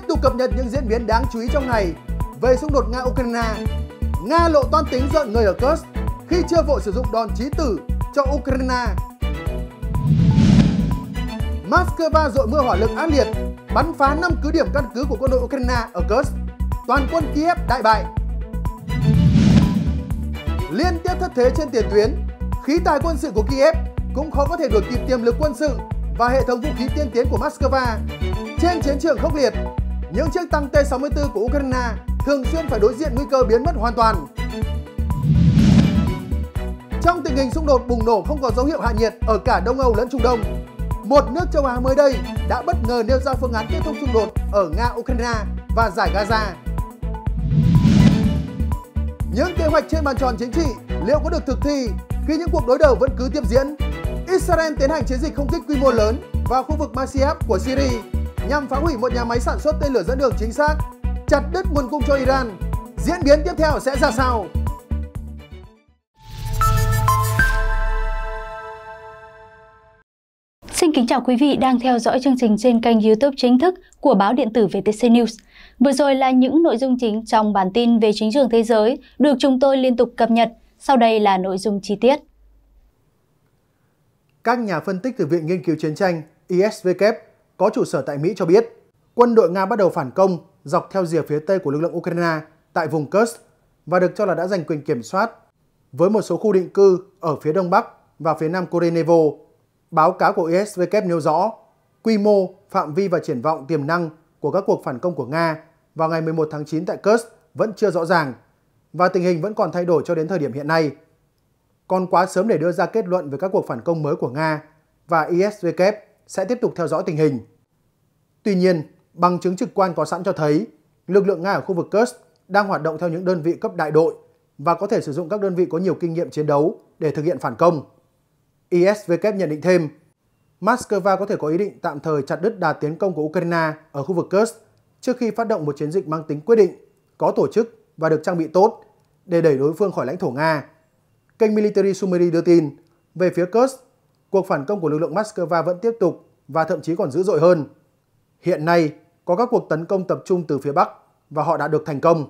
tiếp tục cập nhật những diễn biến đáng chú ý trong ngày về xung đột Nga-Ukraine. Nga lộ toan tính dọn người ở Kursk khi chưa vội sử dụng đòn chí tử cho Ukraine. Moscow dội mưa hỏa lực ác liệt, bắn phá 5 cứ điểm căn cứ của quân đội Ukraine ở Kursk. Toàn quân Kiev đại bại. Liên tiếp thất thế trên tiền tuyến, khí tài quân sự của Kiev cũng khó có thể đuổi kịp tiềm lực quân sự và hệ thống vũ khí tiên tiến của Moscow. Trên chiến trường khốc liệt, những chiếc tăng T-64 của Ukraine thường xuyên phải đối diện nguy cơ biến mất hoàn toàn. Trong tình hình xung đột bùng nổ không có dấu hiệu hạ nhiệt ở cả Đông Âu lẫn Trung Đông, một nước châu Á mới đây đã bất ngờ nêu ra phương án kết thúc xung đột ở Nga-Ukraine và giải Gaza. Những kế hoạch trên bàn tròn chính trị liệu có được thực thi khi những cuộc đối đầu vẫn cứ tiếp diễn? Israel tiến hành chiến dịch không kích quy mô lớn vào khu vực Masiyab của Syria nhằm phá hủy một nhà máy sản xuất tên lửa dẫn đường chính xác, chặt đứt nguồn cung cho Iran. Diễn biến tiếp theo sẽ ra sao? Xin kính chào quý vị đang theo dõi chương trình trên kênh YouTube chính thức của báo điện tử VTC News. Vừa rồi là những nội dung chính trong bản tin về chính trường thế giới được chúng tôi liên tục cập nhật. Sau đây là nội dung chi tiết. Các nhà phân tích từ Viện Nghiên cứu Chiến tranh ISVK có trụ sở tại Mỹ cho biết, quân đội Nga bắt đầu phản công dọc theo rìa phía tây của lực lượng Ukraine tại vùng Kursk và được cho là đã giành quyền kiểm soát với một số khu định cư ở phía đông bắc và phía nam Korenevo. Báo cáo của iswk nêu rõ quy mô, phạm vi và triển vọng tiềm năng của các cuộc phản công của Nga vào ngày 11 tháng 9 tại Kursk vẫn chưa rõ ràng và tình hình vẫn còn thay đổi cho đến thời điểm hiện nay. Còn quá sớm để đưa ra kết luận về các cuộc phản công mới của Nga và iswk sẽ tiếp tục theo dõi tình hình. Tuy nhiên, bằng chứng trực quan có sẵn cho thấy, lực lượng Nga ở khu vực Kursk đang hoạt động theo những đơn vị cấp đại đội và có thể sử dụng các đơn vị có nhiều kinh nghiệm chiến đấu để thực hiện phản công. ISVK nhận định thêm, Moscow có thể có ý định tạm thời chặt đứt đà tiến công của Ukraine ở khu vực Kursk trước khi phát động một chiến dịch mang tính quyết định, có tổ chức và được trang bị tốt để đẩy đối phương khỏi lãnh thổ Nga. Kênh Military Summary đưa tin, về phía Kursk, cuộc phản công của lực lượng Moscow vẫn tiếp tục và thậm chí còn dữ dội hơn. Hiện nay, có các cuộc tấn công tập trung từ phía Bắc và họ đã được thành công.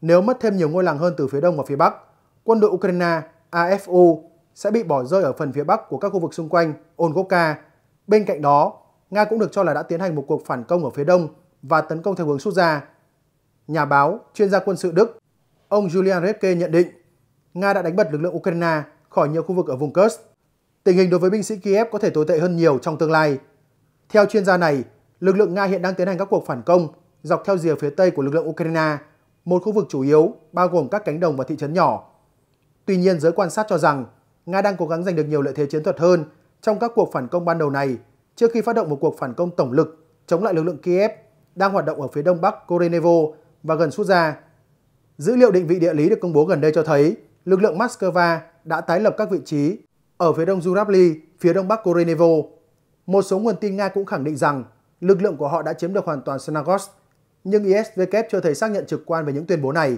Nếu mất thêm nhiều ngôi làng hơn từ phía Đông và phía Bắc, quân đội Ukraine AFU sẽ bị bỏ rơi ở phần phía Bắc của các khu vực xung quanh Olgovka. Bên cạnh đó, Nga cũng được cho là đã tiến hành một cuộc phản công ở phía Đông và tấn công theo hướng sút ra. Nhà báo, chuyên gia quân sự Đức, ông Julian Repke nhận định Nga đã đánh bật lực lượng Ukraine khỏi nhiều khu vực ở vùng Kursk tình hình đối với binh sĩ Kiev có thể tồi tệ hơn nhiều trong tương lai. Theo chuyên gia này, lực lượng Nga hiện đang tiến hành các cuộc phản công dọc theo rìa phía tây của lực lượng Ukraine, một khu vực chủ yếu bao gồm các cánh đồng và thị trấn nhỏ. Tuy nhiên, giới quan sát cho rằng Nga đang cố gắng giành được nhiều lợi thế chiến thuật hơn trong các cuộc phản công ban đầu này trước khi phát động một cuộc phản công tổng lực chống lại lực lượng Kiev đang hoạt động ở phía đông bắc Korenevo và gần Suza. Dữ liệu định vị địa lý được công bố gần đây cho thấy lực lượng Moscow đã tái lập các vị trí ở phía đông Zurabli, phía đông bắc Korenevo, một số nguồn tin Nga cũng khẳng định rằng lực lượng của họ đã chiếm được hoàn toàn Senagos, nhưng ISVK chưa thể xác nhận trực quan về những tuyên bố này.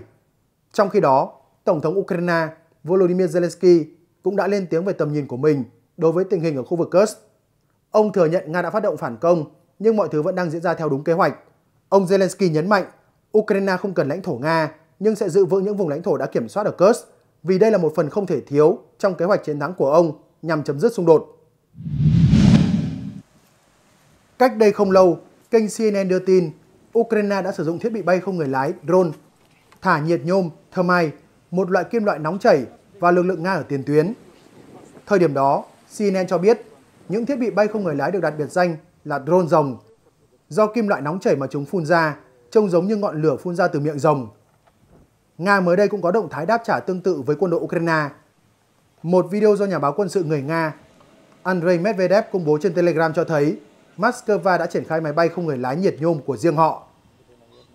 Trong khi đó, Tổng thống Ukraine Volodymyr Zelensky cũng đã lên tiếng về tầm nhìn của mình đối với tình hình ở khu vực Kursk. Ông thừa nhận Nga đã phát động phản công, nhưng mọi thứ vẫn đang diễn ra theo đúng kế hoạch. Ông Zelensky nhấn mạnh Ukraine không cần lãnh thổ Nga, nhưng sẽ giữ vững những vùng lãnh thổ đã kiểm soát ở Kursk vì đây là một phần không thể thiếu trong kế hoạch chiến thắng của ông nhằm chấm dứt xung đột. Cách đây không lâu, kênh CNN đưa tin Ukraine đã sử dụng thiết bị bay không người lái drone thả nhiệt nhôm thermite, một loại kim loại nóng chảy và lực lượng Nga ở tiền tuyến. Thời điểm đó, CNN cho biết những thiết bị bay không người lái được đặt biệt danh là drone rồng do kim loại nóng chảy mà chúng phun ra trông giống như ngọn lửa phun ra từ miệng rồng. Nga mới đây cũng có động thái đáp trả tương tự với quân đội Ukraine. Một video do nhà báo quân sự người Nga Andrei Medvedev công bố trên Telegram cho thấy Moscow đã triển khai máy bay không người lái nhiệt nhôm của riêng họ.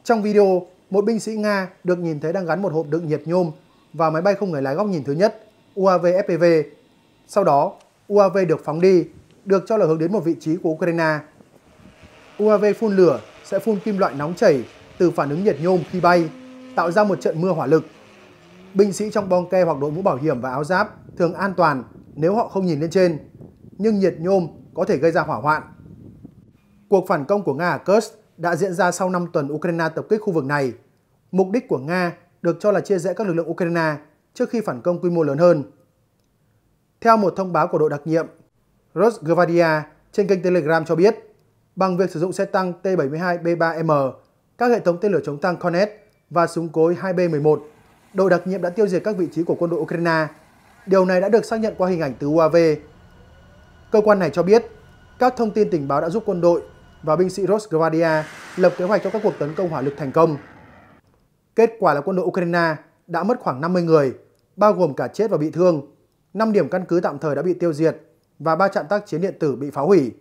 Trong video, một binh sĩ Nga được nhìn thấy đang gắn một hộp đựng nhiệt nhôm vào máy bay không người lái góc nhìn thứ nhất UAV FPV. Sau đó, UAV được phóng đi, được cho là hướng đến một vị trí của Ukraine. UAV phun lửa sẽ phun kim loại nóng chảy từ phản ứng nhiệt nhôm khi bay tạo ra một trận mưa hỏa lực. Binh sĩ trong bong ke hoặc đội mũ bảo hiểm và áo giáp thường an toàn nếu họ không nhìn lên trên, nhưng nhiệt nhôm có thể gây ra hỏa hoạn. Cuộc phản công của Nga ở Kursk đã diễn ra sau 5 tuần Ukraine tập kích khu vực này. Mục đích của Nga được cho là chia rẽ các lực lượng Ukraine trước khi phản công quy mô lớn hơn. Theo một thông báo của đội đặc nhiệm, Rosgvardia trên kênh Telegram cho biết, bằng việc sử dụng xe tăng T-72B3M, các hệ thống tên lửa chống tăng Cornet và súng cối 2B-11. Đội đặc nhiệm đã tiêu diệt các vị trí của quân đội Ukraine. Điều này đã được xác nhận qua hình ảnh từ UAV. Cơ quan này cho biết, các thông tin tình báo đã giúp quân đội và binh sĩ Rosgvardia lập kế hoạch cho các cuộc tấn công hỏa lực thành công. Kết quả là quân đội Ukraine đã mất khoảng 50 người, bao gồm cả chết và bị thương. 5 điểm căn cứ tạm thời đã bị tiêu diệt và 3 trạm tác chiến điện tử bị phá hủy.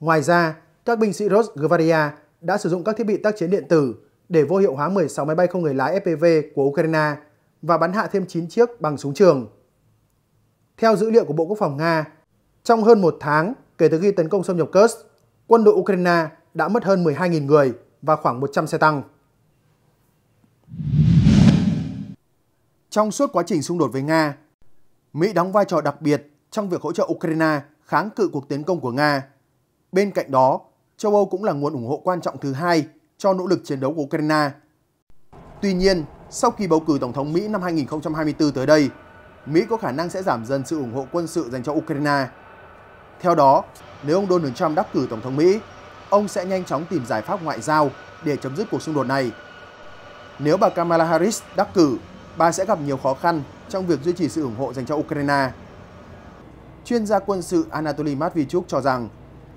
Ngoài ra, các binh sĩ Rosgvardia đã sử dụng các thiết bị tác chiến điện tử để vô hiệu hóa 16 máy bay không người lái FPV của Ukraine và bắn hạ thêm 9 chiếc bằng súng trường. Theo dữ liệu của Bộ Quốc phòng Nga, trong hơn một tháng kể từ khi tấn công xâm nhập Kursk, quân đội Ukraine đã mất hơn 12.000 người và khoảng 100 xe tăng. Trong suốt quá trình xung đột với Nga, Mỹ đóng vai trò đặc biệt trong việc hỗ trợ Ukraine kháng cự cuộc tiến công của Nga. Bên cạnh đó, châu Âu cũng là nguồn ủng hộ quan trọng thứ hai cho nỗ lực chiến đấu của Ukraine. Tuy nhiên, sau kỳ bầu cử Tổng thống Mỹ năm 2024 tới đây, Mỹ có khả năng sẽ giảm dần sự ủng hộ quân sự dành cho Ukraine. Theo đó, nếu ông Donald Trump đắc cử Tổng thống Mỹ, ông sẽ nhanh chóng tìm giải pháp ngoại giao để chấm dứt cuộc xung đột này. Nếu bà Kamala Harris đắc cử, bà sẽ gặp nhiều khó khăn trong việc duy trì sự ủng hộ dành cho Ukraine. Chuyên gia quân sự Anatoly Matvichuk cho rằng,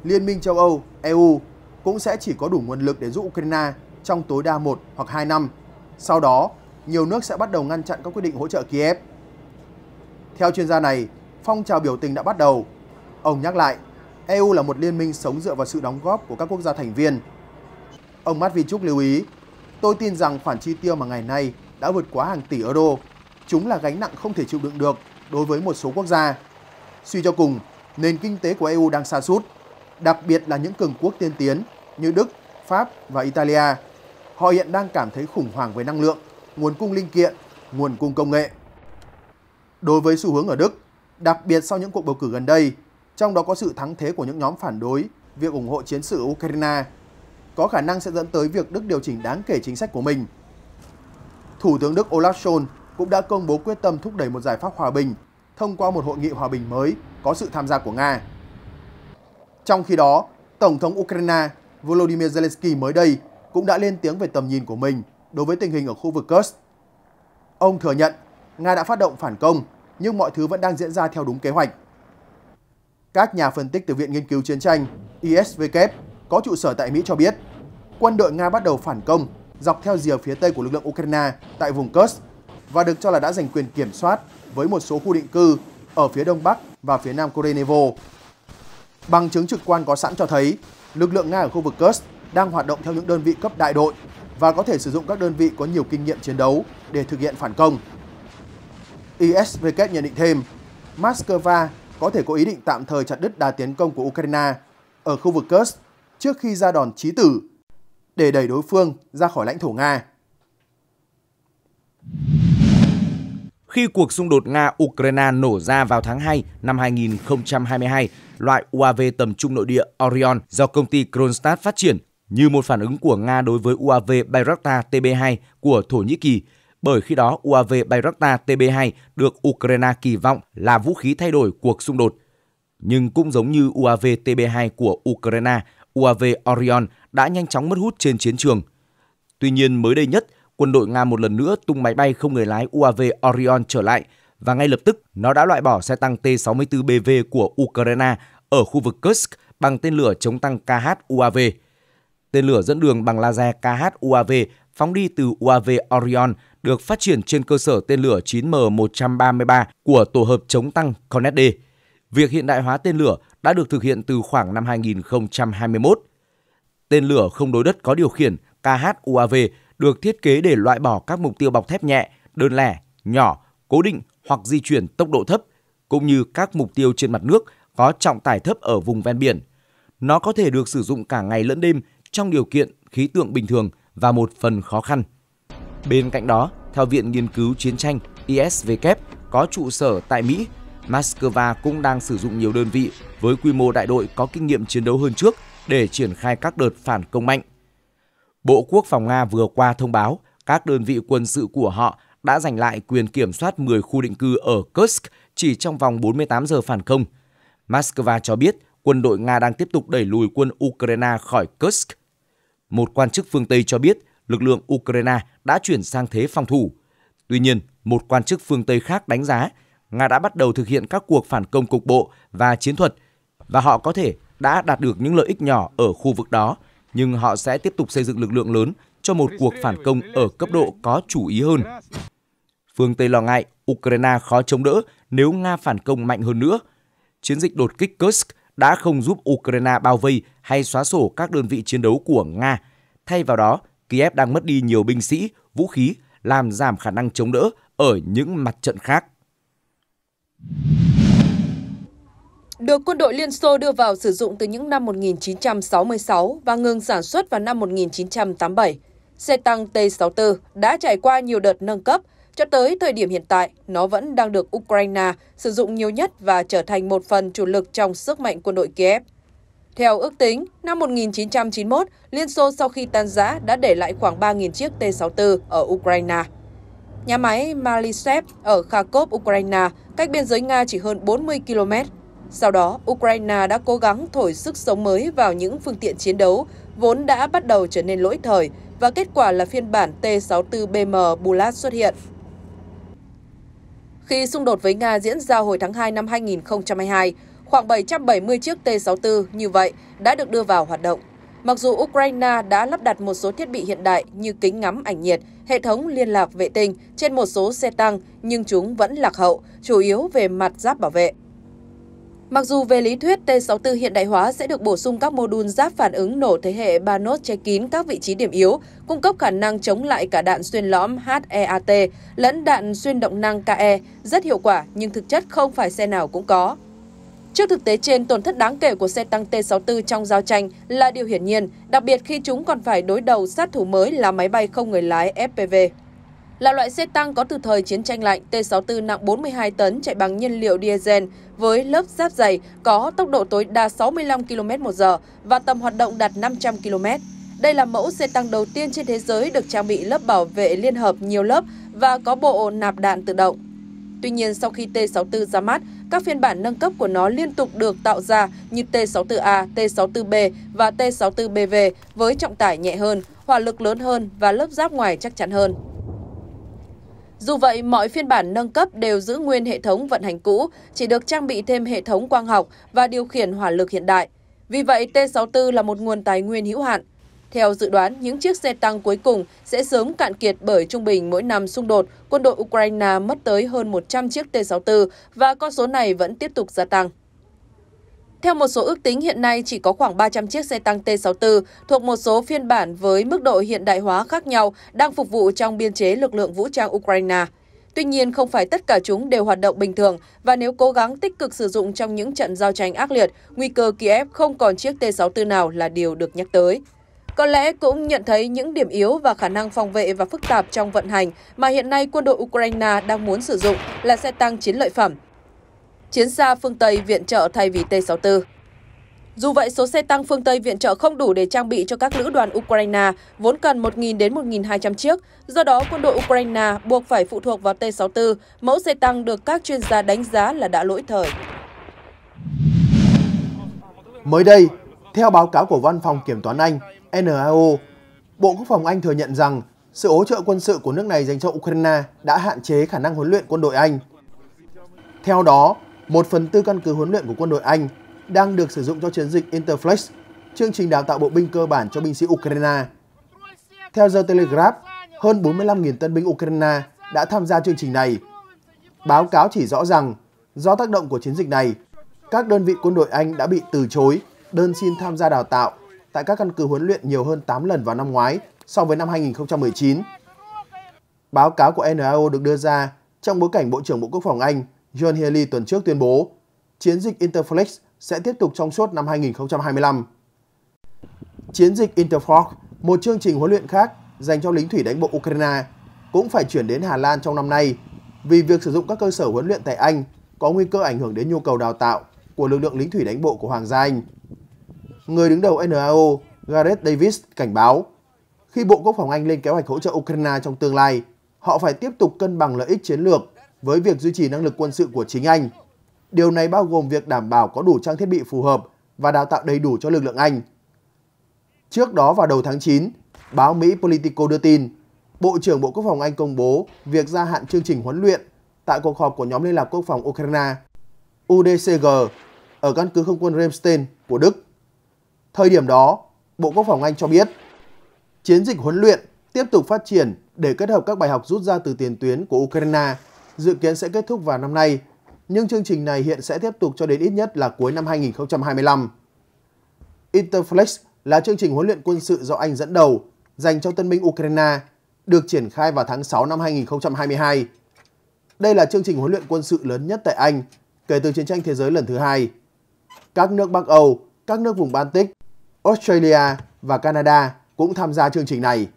Liên minh châu Âu, EU cũng sẽ chỉ có đủ nguồn lực để giúp Ukraine trong tối đa 1 hoặc 2 năm. Sau đó, nhiều nước sẽ bắt đầu ngăn chặn các quyết định hỗ trợ Kiev. Theo chuyên gia này, phong trào biểu tình đã bắt đầu. Ông nhắc lại, EU là một liên minh sống dựa vào sự đóng góp của các quốc gia thành viên. Ông Matvichuk lưu ý, tôi tin rằng khoản chi tiêu mà ngày nay đã vượt quá hàng tỷ euro. Chúng là gánh nặng không thể chịu đựng được đối với một số quốc gia. Suy cho cùng, nền kinh tế của EU đang xa sút đặc biệt là những cường quốc tiên tiến như Đức, Pháp và Italia. Họ hiện đang cảm thấy khủng hoảng về năng lượng, nguồn cung linh kiện, nguồn cung công nghệ. Đối với xu hướng ở Đức, đặc biệt sau những cuộc bầu cử gần đây, trong đó có sự thắng thế của những nhóm phản đối việc ủng hộ chiến sự Ukraine, có khả năng sẽ dẫn tới việc Đức điều chỉnh đáng kể chính sách của mình. Thủ tướng Đức Olaf Scholz cũng đã công bố quyết tâm thúc đẩy một giải pháp hòa bình thông qua một hội nghị hòa bình mới có sự tham gia của Nga. Trong khi đó, Tổng thống Ukraine Volodymyr Zelensky mới đây cũng đã lên tiếng về tầm nhìn của mình đối với tình hình ở khu vực Kursk. Ông thừa nhận Nga đã phát động phản công, nhưng mọi thứ vẫn đang diễn ra theo đúng kế hoạch. Các nhà phân tích từ Viện Nghiên cứu Chiến tranh ISVK có trụ sở tại Mỹ cho biết, quân đội Nga bắt đầu phản công dọc theo rìa phía tây của lực lượng Ukraine tại vùng Kursk và được cho là đã giành quyền kiểm soát với một số khu định cư ở phía đông bắc và phía nam Korenevo Bằng chứng trực quan có sẵn cho thấy, lực lượng Nga ở khu vực Kursk đang hoạt động theo những đơn vị cấp đại đội và có thể sử dụng các đơn vị có nhiều kinh nghiệm chiến đấu để thực hiện phản công. ISVK nhận định thêm, Moscow có thể có ý định tạm thời chặt đứt đà tiến công của Ukraine ở khu vực Kursk trước khi ra đòn chí tử để đẩy đối phương ra khỏi lãnh thổ Nga. Khi cuộc xung đột Nga-Ukraine nổ ra vào tháng 2 năm 2022, loại UAV tầm trung nội địa Orion do công ty Kronstadt phát triển như một phản ứng của Nga đối với UAV Bayraktar TB2 của Thổ Nhĩ Kỳ, bởi khi đó UAV Bayraktar TB2 được Ukraine kỳ vọng là vũ khí thay đổi cuộc xung đột. Nhưng cũng giống như UAV TB2 của Ukraine, UAV Orion đã nhanh chóng mất hút trên chiến trường. Tuy nhiên mới đây nhất, quân đội Nga một lần nữa tung máy bay không người lái UAV Orion trở lại và ngay lập tức nó đã loại bỏ xe tăng T-64BV của Ukraine ở khu vực Kursk bằng tên lửa chống tăng KH-UAV. Tên lửa dẫn đường bằng laser KH-UAV phóng đi từ UAV Orion được phát triển trên cơ sở tên lửa 9M133 của tổ hợp chống tăng Cornet D. Việc hiện đại hóa tên lửa đã được thực hiện từ khoảng năm 2021. Tên lửa không đối đất có điều khiển KH-UAV được thiết kế để loại bỏ các mục tiêu bọc thép nhẹ, đơn lẻ, nhỏ, cố định hoặc di chuyển tốc độ thấp, cũng như các mục tiêu trên mặt nước có trọng tải thấp ở vùng ven biển. Nó có thể được sử dụng cả ngày lẫn đêm trong điều kiện khí tượng bình thường và một phần khó khăn. Bên cạnh đó, theo Viện Nghiên cứu Chiến tranh ISVK có trụ sở tại Mỹ, Moscow cũng đang sử dụng nhiều đơn vị với quy mô đại đội có kinh nghiệm chiến đấu hơn trước để triển khai các đợt phản công mạnh. Bộ Quốc phòng Nga vừa qua thông báo các đơn vị quân sự của họ đã giành lại quyền kiểm soát 10 khu định cư ở Kursk chỉ trong vòng 48 giờ phản công. Moscow cho biết quân đội Nga đang tiếp tục đẩy lùi quân Ukraine khỏi Kursk. Một quan chức phương Tây cho biết lực lượng Ukraine đã chuyển sang thế phòng thủ. Tuy nhiên, một quan chức phương Tây khác đánh giá Nga đã bắt đầu thực hiện các cuộc phản công cục bộ và chiến thuật và họ có thể đã đạt được những lợi ích nhỏ ở khu vực đó nhưng họ sẽ tiếp tục xây dựng lực lượng lớn cho một cuộc phản công ở cấp độ có chủ ý hơn. Phương Tây lo ngại Ukraine khó chống đỡ nếu Nga phản công mạnh hơn nữa. Chiến dịch đột kích Kursk đã không giúp Ukraine bao vây hay xóa sổ các đơn vị chiến đấu của Nga. Thay vào đó, Kiev đang mất đi nhiều binh sĩ, vũ khí, làm giảm khả năng chống đỡ ở những mặt trận khác được quân đội Liên Xô đưa vào sử dụng từ những năm 1966 và ngừng sản xuất vào năm 1987. Xe tăng T-64 đã trải qua nhiều đợt nâng cấp, cho tới thời điểm hiện tại, nó vẫn đang được Ukraine sử dụng nhiều nhất và trở thành một phần chủ lực trong sức mạnh quân đội Kiev. Theo ước tính, năm 1991, Liên Xô sau khi tan rã đã để lại khoảng 3.000 chiếc T-64 ở Ukraine. Nhà máy Malisev ở Kharkov, Ukraine, cách biên giới Nga chỉ hơn 40 km, sau đó, Ukraine đã cố gắng thổi sức sống mới vào những phương tiện chiến đấu, vốn đã bắt đầu trở nên lỗi thời, và kết quả là phiên bản T-64BM Bulat xuất hiện. Khi xung đột với Nga diễn ra hồi tháng 2 năm 2022, khoảng 770 chiếc T-64 như vậy đã được đưa vào hoạt động. Mặc dù Ukraine đã lắp đặt một số thiết bị hiện đại như kính ngắm ảnh nhiệt, hệ thống liên lạc vệ tinh trên một số xe tăng, nhưng chúng vẫn lạc hậu, chủ yếu về mặt giáp bảo vệ. Mặc dù về lý thuyết T64 hiện đại hóa sẽ được bổ sung các mô đun giáp phản ứng nổ thế hệ 3 nốt che kín các vị trí điểm yếu, cung cấp khả năng chống lại cả đạn xuyên lõm HEAT lẫn đạn xuyên động năng KE rất hiệu quả nhưng thực chất không phải xe nào cũng có. Trước thực tế trên, tổn thất đáng kể của xe tăng T-64 trong giao tranh là điều hiển nhiên, đặc biệt khi chúng còn phải đối đầu sát thủ mới là máy bay không người lái FPV là loại xe tăng có từ thời chiến tranh lạnh T-64 nặng 42 tấn chạy bằng nhiên liệu diesel với lớp giáp dày có tốc độ tối đa 65 km h và tầm hoạt động đạt 500 km. Đây là mẫu xe tăng đầu tiên trên thế giới được trang bị lớp bảo vệ liên hợp nhiều lớp và có bộ nạp đạn tự động. Tuy nhiên, sau khi T-64 ra mắt, các phiên bản nâng cấp của nó liên tục được tạo ra như T-64A, T-64B và T-64BV với trọng tải nhẹ hơn, hỏa lực lớn hơn và lớp giáp ngoài chắc chắn hơn. Dù vậy, mọi phiên bản nâng cấp đều giữ nguyên hệ thống vận hành cũ, chỉ được trang bị thêm hệ thống quang học và điều khiển hỏa lực hiện đại. Vì vậy, T64 là một nguồn tài nguyên hữu hạn. Theo dự đoán, những chiếc xe tăng cuối cùng sẽ sớm cạn kiệt bởi trung bình mỗi năm xung đột, quân đội Ukraine mất tới hơn 100 chiếc T-64 và con số này vẫn tiếp tục gia tăng. Theo một số ước tính, hiện nay chỉ có khoảng 300 chiếc xe tăng T-64 thuộc một số phiên bản với mức độ hiện đại hóa khác nhau đang phục vụ trong biên chế lực lượng vũ trang Ukraine. Tuy nhiên, không phải tất cả chúng đều hoạt động bình thường và nếu cố gắng tích cực sử dụng trong những trận giao tranh ác liệt, nguy cơ Kiev không còn chiếc T-64 nào là điều được nhắc tới. Có lẽ cũng nhận thấy những điểm yếu và khả năng phòng vệ và phức tạp trong vận hành mà hiện nay quân đội Ukraine đang muốn sử dụng là xe tăng chiến lợi phẩm, chiến xa phương Tây viện trợ thay vì T-64. Dù vậy, số xe tăng phương Tây viện trợ không đủ để trang bị cho các lữ đoàn Ukraine, vốn cần 1.000 đến 1.200 chiếc. Do đó, quân đội Ukraine buộc phải phụ thuộc vào T-64, mẫu xe tăng được các chuyên gia đánh giá là đã lỗi thời. Mới đây, theo báo cáo của Văn phòng Kiểm toán Anh, NAO, Bộ Quốc phòng Anh thừa nhận rằng sự hỗ trợ quân sự của nước này dành cho Ukraine đã hạn chế khả năng huấn luyện quân đội Anh. Theo đó, một phần tư căn cứ huấn luyện của quân đội Anh đang được sử dụng cho chiến dịch Interflex, chương trình đào tạo bộ binh cơ bản cho binh sĩ Ukraine. Theo The Telegraph, hơn 45.000 tân binh Ukraine đã tham gia chương trình này. Báo cáo chỉ rõ rằng, do tác động của chiến dịch này, các đơn vị quân đội Anh đã bị từ chối đơn xin tham gia đào tạo tại các căn cứ huấn luyện nhiều hơn 8 lần vào năm ngoái so với năm 2019. Báo cáo của NAO được đưa ra trong bối cảnh Bộ trưởng Bộ Quốc phòng Anh John Healy tuần trước tuyên bố chiến dịch Interflex sẽ tiếp tục trong suốt năm 2025. Chiến dịch Interfrog, một chương trình huấn luyện khác dành cho lính thủy đánh bộ Ukraine, cũng phải chuyển đến Hà Lan trong năm nay vì việc sử dụng các cơ sở huấn luyện tại Anh có nguy cơ ảnh hưởng đến nhu cầu đào tạo của lực lượng lính thủy đánh bộ của Hoàng gia Anh. Người đứng đầu NAO, Gareth Davis cảnh báo, khi Bộ Quốc phòng Anh lên kế hoạch hỗ trợ Ukraine trong tương lai, họ phải tiếp tục cân bằng lợi ích chiến lược với việc duy trì năng lực quân sự của chính Anh. Điều này bao gồm việc đảm bảo có đủ trang thiết bị phù hợp và đào tạo đầy đủ cho lực lượng Anh. Trước đó vào đầu tháng 9, báo Mỹ Politico đưa tin, Bộ trưởng Bộ Quốc phòng Anh công bố việc gia hạn chương trình huấn luyện tại cuộc họp của nhóm Liên lạc Quốc phòng Ukraine UDCG ở căn cứ không quân Remstein của Đức. Thời điểm đó, Bộ Quốc phòng Anh cho biết chiến dịch huấn luyện tiếp tục phát triển để kết hợp các bài học rút ra từ tiền tuyến của Ukraine dự kiến sẽ kết thúc vào năm nay, nhưng chương trình này hiện sẽ tiếp tục cho đến ít nhất là cuối năm 2025. Interflex là chương trình huấn luyện quân sự do Anh dẫn đầu dành cho tân binh Ukraine, được triển khai vào tháng 6 năm 2022. Đây là chương trình huấn luyện quân sự lớn nhất tại Anh kể từ chiến tranh thế giới lần thứ hai. Các nước Bắc Âu, các nước vùng Baltic, Australia và Canada cũng tham gia chương trình này.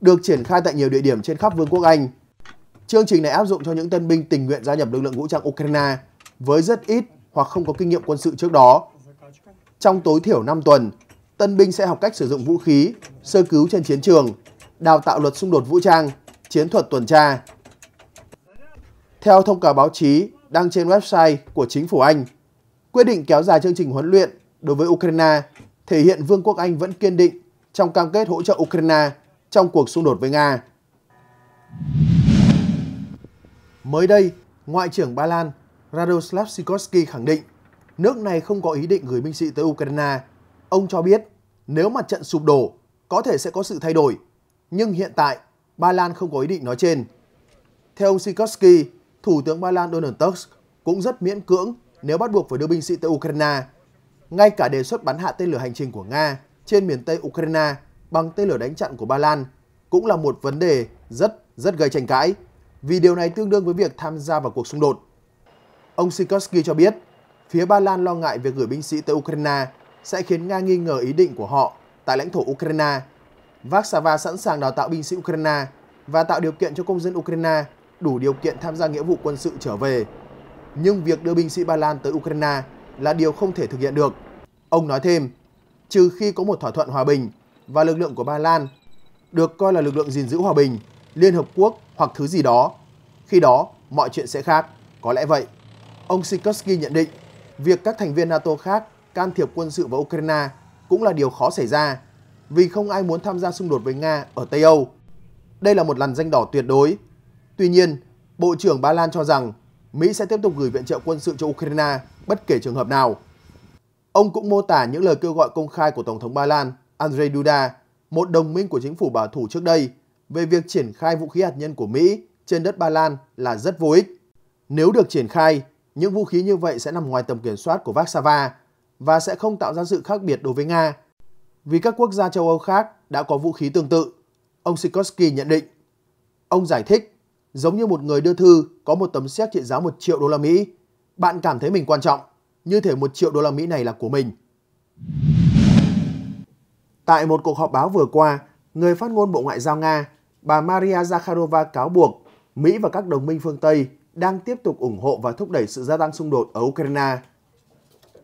Được triển khai tại nhiều địa điểm trên khắp Vương quốc Anh – Chương trình này áp dụng cho những tân binh tình nguyện gia nhập lực lượng vũ trang Ukraine với rất ít hoặc không có kinh nghiệm quân sự trước đó. Trong tối thiểu 5 tuần, tân binh sẽ học cách sử dụng vũ khí, sơ cứu trên chiến trường, đào tạo luật xung đột vũ trang, chiến thuật tuần tra. Theo thông cáo báo chí đăng trên website của chính phủ Anh, quyết định kéo dài chương trình huấn luyện đối với Ukraine thể hiện Vương quốc Anh vẫn kiên định trong cam kết hỗ trợ Ukraine trong cuộc xung đột với Nga. Mới đây, Ngoại trưởng Ba Lan Radoslav Sikorsky khẳng định nước này không có ý định gửi binh sĩ tới Ukraine. Ông cho biết nếu mặt trận sụp đổ, có thể sẽ có sự thay đổi. Nhưng hiện tại, Ba Lan không có ý định nói trên. Theo ông Sikorsky, Thủ tướng Ba Lan Donald Tusk cũng rất miễn cưỡng nếu bắt buộc phải đưa binh sĩ tới Ukraine. Ngay cả đề xuất bắn hạ tên lửa hành trình của Nga trên miền Tây Ukraine bằng tên lửa đánh chặn của Ba Lan cũng là một vấn đề rất rất gây tranh cãi vì điều này tương đương với việc tham gia vào cuộc xung đột. Ông Sikorsky cho biết, phía Ba Lan lo ngại việc gửi binh sĩ tới Ukraine sẽ khiến Nga nghi ngờ ý định của họ tại lãnh thổ Ukraine. Warsaw sẵn sàng đào tạo binh sĩ Ukraine và tạo điều kiện cho công dân Ukraine đủ điều kiện tham gia nghĩa vụ quân sự trở về. Nhưng việc đưa binh sĩ Ba Lan tới Ukraine là điều không thể thực hiện được. Ông nói thêm, trừ khi có một thỏa thuận hòa bình và lực lượng của Ba Lan được coi là lực lượng gìn giữ hòa bình Liên Hợp Quốc hoặc thứ gì đó. Khi đó, mọi chuyện sẽ khác. Có lẽ vậy. Ông Sikorsky nhận định, việc các thành viên NATO khác can thiệp quân sự vào Ukraine cũng là điều khó xảy ra vì không ai muốn tham gia xung đột với Nga ở Tây Âu. Đây là một lần danh đỏ tuyệt đối. Tuy nhiên, Bộ trưởng Ba Lan cho rằng Mỹ sẽ tiếp tục gửi viện trợ quân sự cho Ukraine bất kể trường hợp nào. Ông cũng mô tả những lời kêu gọi công khai của Tổng thống Ba Lan Andrzej Duda, một đồng minh của chính phủ bảo thủ trước đây, về việc triển khai vũ khí hạt nhân của Mỹ trên đất Ba Lan là rất vô ích. Nếu được triển khai, những vũ khí như vậy sẽ nằm ngoài tầm kiểm soát của Warsaw và sẽ không tạo ra sự khác biệt đối với Nga, vì các quốc gia châu Âu khác đã có vũ khí tương tự. Ông Sikorsky nhận định. Ông giải thích, giống như một người đưa thư có một tấm séc trị giá 1 triệu đô la Mỹ, bạn cảm thấy mình quan trọng, như thể 1 triệu đô la Mỹ này là của mình. Tại một cuộc họp báo vừa qua, người phát ngôn Bộ Ngoại giao Nga bà Maria Zakharova cáo buộc Mỹ và các đồng minh phương Tây đang tiếp tục ủng hộ và thúc đẩy sự gia tăng xung đột ở Ukraine.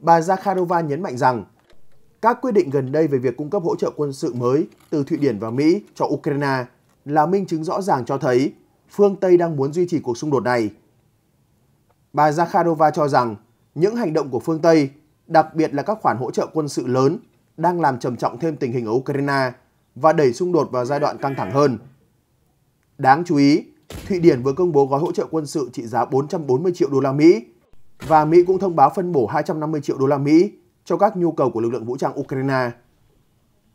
Bà Zakharova nhấn mạnh rằng các quyết định gần đây về việc cung cấp hỗ trợ quân sự mới từ Thụy Điển và Mỹ cho Ukraine là minh chứng rõ ràng cho thấy phương Tây đang muốn duy trì cuộc xung đột này. Bà Zakharova cho rằng những hành động của phương Tây, đặc biệt là các khoản hỗ trợ quân sự lớn, đang làm trầm trọng thêm tình hình ở Ukraine và đẩy xung đột vào giai đoạn căng thẳng hơn. Đáng chú ý, Thụy Điển vừa công bố gói hỗ trợ quân sự trị giá 440 triệu đô la Mỹ và Mỹ cũng thông báo phân bổ 250 triệu đô la Mỹ cho các nhu cầu của lực lượng vũ trang Ukraine.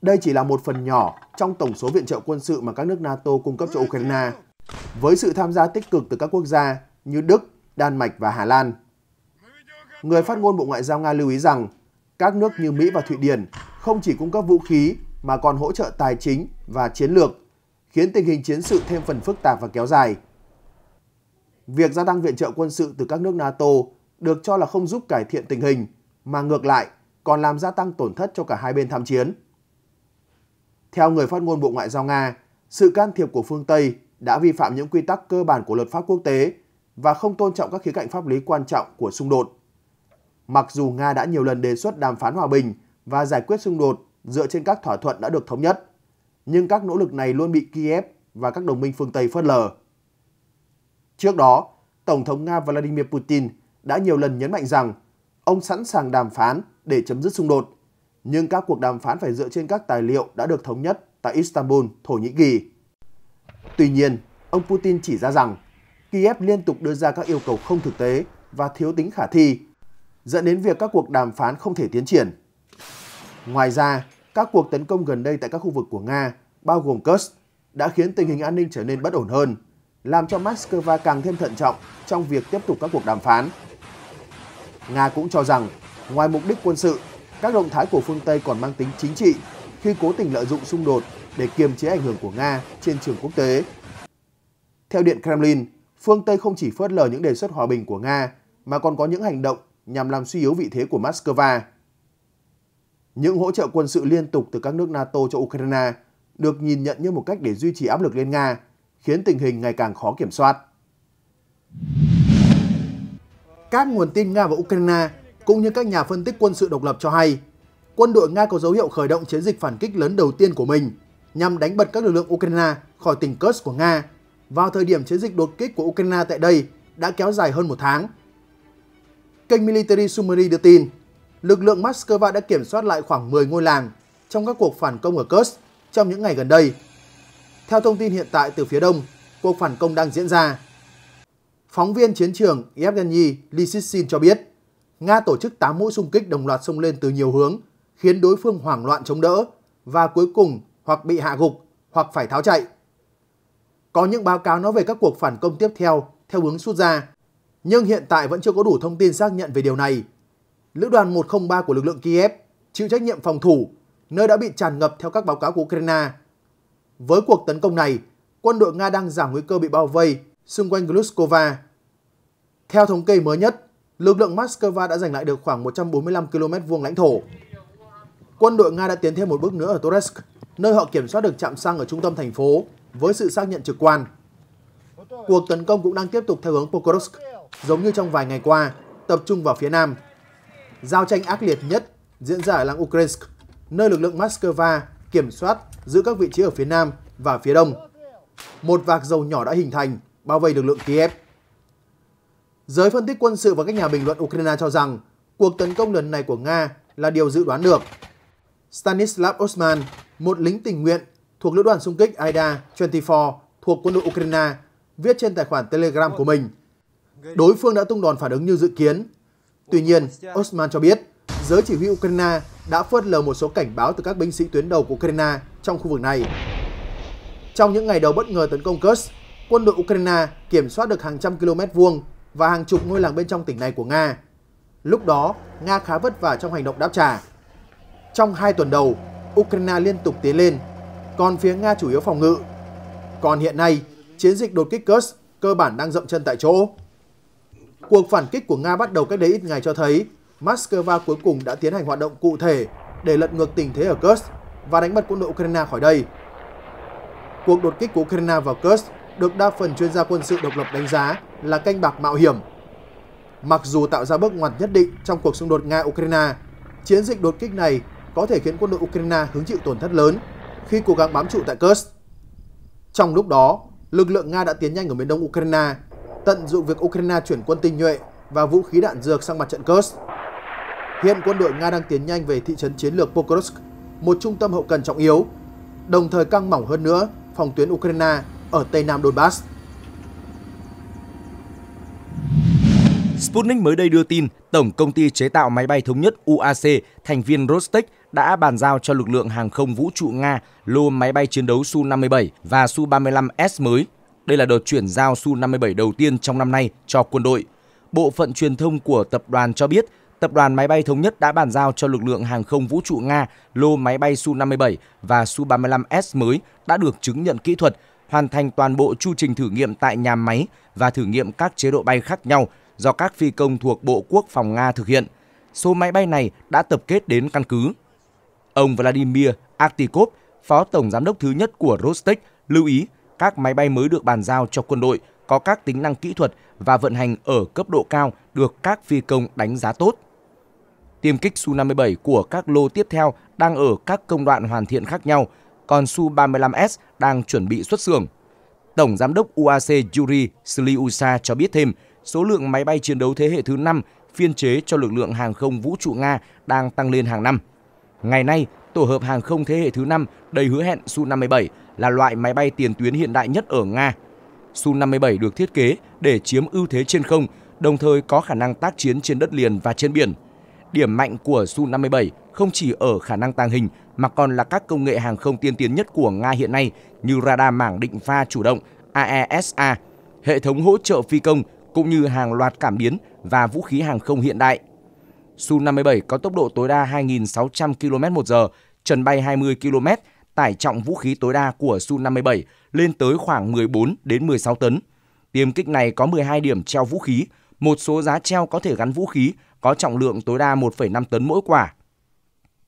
Đây chỉ là một phần nhỏ trong tổng số viện trợ quân sự mà các nước NATO cung cấp cho Ukraine, với sự tham gia tích cực từ các quốc gia như Đức, Đan Mạch và Hà Lan. Người phát ngôn Bộ Ngoại giao Nga lưu ý rằng, các nước như Mỹ và Thụy Điển không chỉ cung cấp vũ khí mà còn hỗ trợ tài chính và chiến lược khiến tình hình chiến sự thêm phần phức tạp và kéo dài. Việc gia tăng viện trợ quân sự từ các nước NATO được cho là không giúp cải thiện tình hình, mà ngược lại còn làm gia tăng tổn thất cho cả hai bên tham chiến. Theo người phát ngôn Bộ Ngoại giao Nga, sự can thiệp của phương Tây đã vi phạm những quy tắc cơ bản của luật pháp quốc tế và không tôn trọng các khía cạnh pháp lý quan trọng của xung đột. Mặc dù Nga đã nhiều lần đề xuất đàm phán hòa bình và giải quyết xung đột dựa trên các thỏa thuận đã được thống nhất, nhưng các nỗ lực này luôn bị Kiev và các đồng minh phương Tây phớt lờ. Trước đó, Tổng thống Nga Vladimir Putin đã nhiều lần nhấn mạnh rằng ông sẵn sàng đàm phán để chấm dứt xung đột, nhưng các cuộc đàm phán phải dựa trên các tài liệu đã được thống nhất tại Istanbul, Thổ Nhĩ Kỳ. Tuy nhiên, ông Putin chỉ ra rằng Kiev liên tục đưa ra các yêu cầu không thực tế và thiếu tính khả thi, dẫn đến việc các cuộc đàm phán không thể tiến triển. Ngoài ra, các cuộc tấn công gần đây tại các khu vực của Nga, bao gồm Kursk, đã khiến tình hình an ninh trở nên bất ổn hơn, làm cho Moscow càng thêm thận trọng trong việc tiếp tục các cuộc đàm phán. Nga cũng cho rằng, ngoài mục đích quân sự, các động thái của phương Tây còn mang tính chính trị khi cố tình lợi dụng xung đột để kiềm chế ảnh hưởng của Nga trên trường quốc tế. Theo Điện Kremlin, phương Tây không chỉ phớt lờ những đề xuất hòa bình của Nga mà còn có những hành động nhằm làm suy yếu vị thế của Moscow. Những hỗ trợ quân sự liên tục từ các nước NATO cho Ukraine được nhìn nhận như một cách để duy trì áp lực lên Nga, khiến tình hình ngày càng khó kiểm soát. Các nguồn tin Nga và Ukraine cũng như các nhà phân tích quân sự độc lập cho hay, quân đội Nga có dấu hiệu khởi động chiến dịch phản kích lớn đầu tiên của mình nhằm đánh bật các lực lượng Ukraine khỏi tỉnh Kursk của Nga. Vào thời điểm chiến dịch đột kích của Ukraine tại đây đã kéo dài hơn một tháng. Kênh Military Summary đưa tin, lực lượng Moscow đã kiểm soát lại khoảng 10 ngôi làng trong các cuộc phản công ở Kursk trong những ngày gần đây. Theo thông tin hiện tại từ phía đông, cuộc phản công đang diễn ra. Phóng viên chiến trường Yevgeny Lisitsin cho biết, Nga tổ chức 8 mũi xung kích đồng loạt xông lên từ nhiều hướng, khiến đối phương hoảng loạn chống đỡ và cuối cùng hoặc bị hạ gục hoặc phải tháo chạy. Có những báo cáo nói về các cuộc phản công tiếp theo theo hướng sút ra, nhưng hiện tại vẫn chưa có đủ thông tin xác nhận về điều này Lữ đoàn 103 của lực lượng Kiev chịu trách nhiệm phòng thủ, nơi đã bị tràn ngập theo các báo cáo của Ukraine. Với cuộc tấn công này, quân đội Nga đang giảm nguy cơ bị bao vây xung quanh Gluskova. Theo thống kê mới nhất, lực lượng Moscow đã giành lại được khoảng 145 km vuông lãnh thổ. Quân đội Nga đã tiến thêm một bước nữa ở Toretsk, nơi họ kiểm soát được trạm xăng ở trung tâm thành phố với sự xác nhận trực quan. Cuộc tấn công cũng đang tiếp tục theo hướng Pokrovsk, giống như trong vài ngày qua, tập trung vào phía nam. Giao tranh ác liệt nhất diễn ra ở làng Ukrainsk, nơi lực lượng Moscow kiểm soát giữ các vị trí ở phía nam và phía đông. Một vạc dầu nhỏ đã hình thành, bao vây lực lượng Kiev. Giới phân tích quân sự và các nhà bình luận Ukraine cho rằng cuộc tấn công lần này của Nga là điều dự đoán được. Stanislav Osman, một lính tình nguyện thuộc lữ đoàn xung kích AIDA-24 thuộc quân đội Ukraine, viết trên tài khoản Telegram của mình. Đối phương đã tung đòn phản ứng như dự kiến Tuy nhiên, Osman cho biết giới chỉ huy Ukraine đã phớt lờ một số cảnh báo từ các binh sĩ tuyến đầu của Ukraine trong khu vực này. Trong những ngày đầu bất ngờ tấn công Kursk, quân đội Ukraine kiểm soát được hàng trăm km vuông và hàng chục ngôi làng bên trong tỉnh này của Nga. Lúc đó, Nga khá vất vả trong hành động đáp trả. Trong hai tuần đầu, Ukraine liên tục tiến lên, còn phía Nga chủ yếu phòng ngự. Còn hiện nay, chiến dịch đột kích Kursk cơ bản đang rộng chân tại chỗ. Cuộc phản kích của Nga bắt đầu cách đây ít ngày cho thấy Moscow cuối cùng đã tiến hành hoạt động cụ thể để lật ngược tình thế ở Kursk và đánh bật quân đội Ukraine khỏi đây. Cuộc đột kích của Ukraine vào Kursk được đa phần chuyên gia quân sự độc lập đánh giá là canh bạc mạo hiểm. Mặc dù tạo ra bước ngoặt nhất định trong cuộc xung đột Nga-Ukraine, chiến dịch đột kích này có thể khiến quân đội Ukraine hứng chịu tổn thất lớn khi cố gắng bám trụ tại Kursk. Trong lúc đó, lực lượng Nga đã tiến nhanh ở miền đông Ukraine tận dụng việc Ukraine chuyển quân tinh nhuệ và vũ khí đạn dược sang mặt trận Kursk. Hiện quân đội Nga đang tiến nhanh về thị trấn chiến lược Pokrovsk, một trung tâm hậu cần trọng yếu, đồng thời căng mỏng hơn nữa phòng tuyến Ukraine ở Tây Nam Donbass. Sputnik mới đây đưa tin Tổng công ty chế tạo máy bay thống nhất UAC, thành viên Rostec đã bàn giao cho lực lượng hàng không vũ trụ Nga lô máy bay chiến đấu Su-57 và Su-35S mới đây là đợt chuyển giao Su-57 đầu tiên trong năm nay cho quân đội. Bộ phận truyền thông của tập đoàn cho biết tập đoàn máy bay thống nhất đã bàn giao cho lực lượng hàng không vũ trụ Nga lô máy bay Su-57 và Su-35S mới đã được chứng nhận kỹ thuật, hoàn thành toàn bộ chu trình thử nghiệm tại nhà máy và thử nghiệm các chế độ bay khác nhau do các phi công thuộc Bộ Quốc phòng Nga thực hiện. Số máy bay này đã tập kết đến căn cứ. Ông Vladimir Artikov, Phó Tổng Giám đốc thứ nhất của Rostec, lưu ý các máy bay mới được bàn giao cho quân đội có các tính năng kỹ thuật và vận hành ở cấp độ cao được các phi công đánh giá tốt. Tiêm kích Su-57 của các lô tiếp theo đang ở các công đoạn hoàn thiện khác nhau, còn Su-35S đang chuẩn bị xuất xưởng. Tổng Giám đốc UAC Yuri Sliusa cho biết thêm, số lượng máy bay chiến đấu thế hệ thứ 5 phiên chế cho lực lượng hàng không vũ trụ Nga đang tăng lên hàng năm. Ngày nay, tổ hợp hàng không thế hệ thứ 5 đầy hứa hẹn Su-57 là loại máy bay tiền tuyến hiện đại nhất ở Nga. Su-57 được thiết kế để chiếm ưu thế trên không, đồng thời có khả năng tác chiến trên đất liền và trên biển. Điểm mạnh của Su-57 không chỉ ở khả năng tàng hình mà còn là các công nghệ hàng không tiên tiến nhất của Nga hiện nay như radar mảng định pha chủ động AESA, e hệ thống hỗ trợ phi công cũng như hàng loạt cảm biến và vũ khí hàng không hiện đại. Su-57 có tốc độ tối đa 2.600 km/h, trần bay 20 km tải trọng vũ khí tối đa của Su-57 lên tới khoảng 14 đến 16 tấn. Tiêm kích này có 12 điểm treo vũ khí, một số giá treo có thể gắn vũ khí có trọng lượng tối đa 1,5 tấn mỗi quả.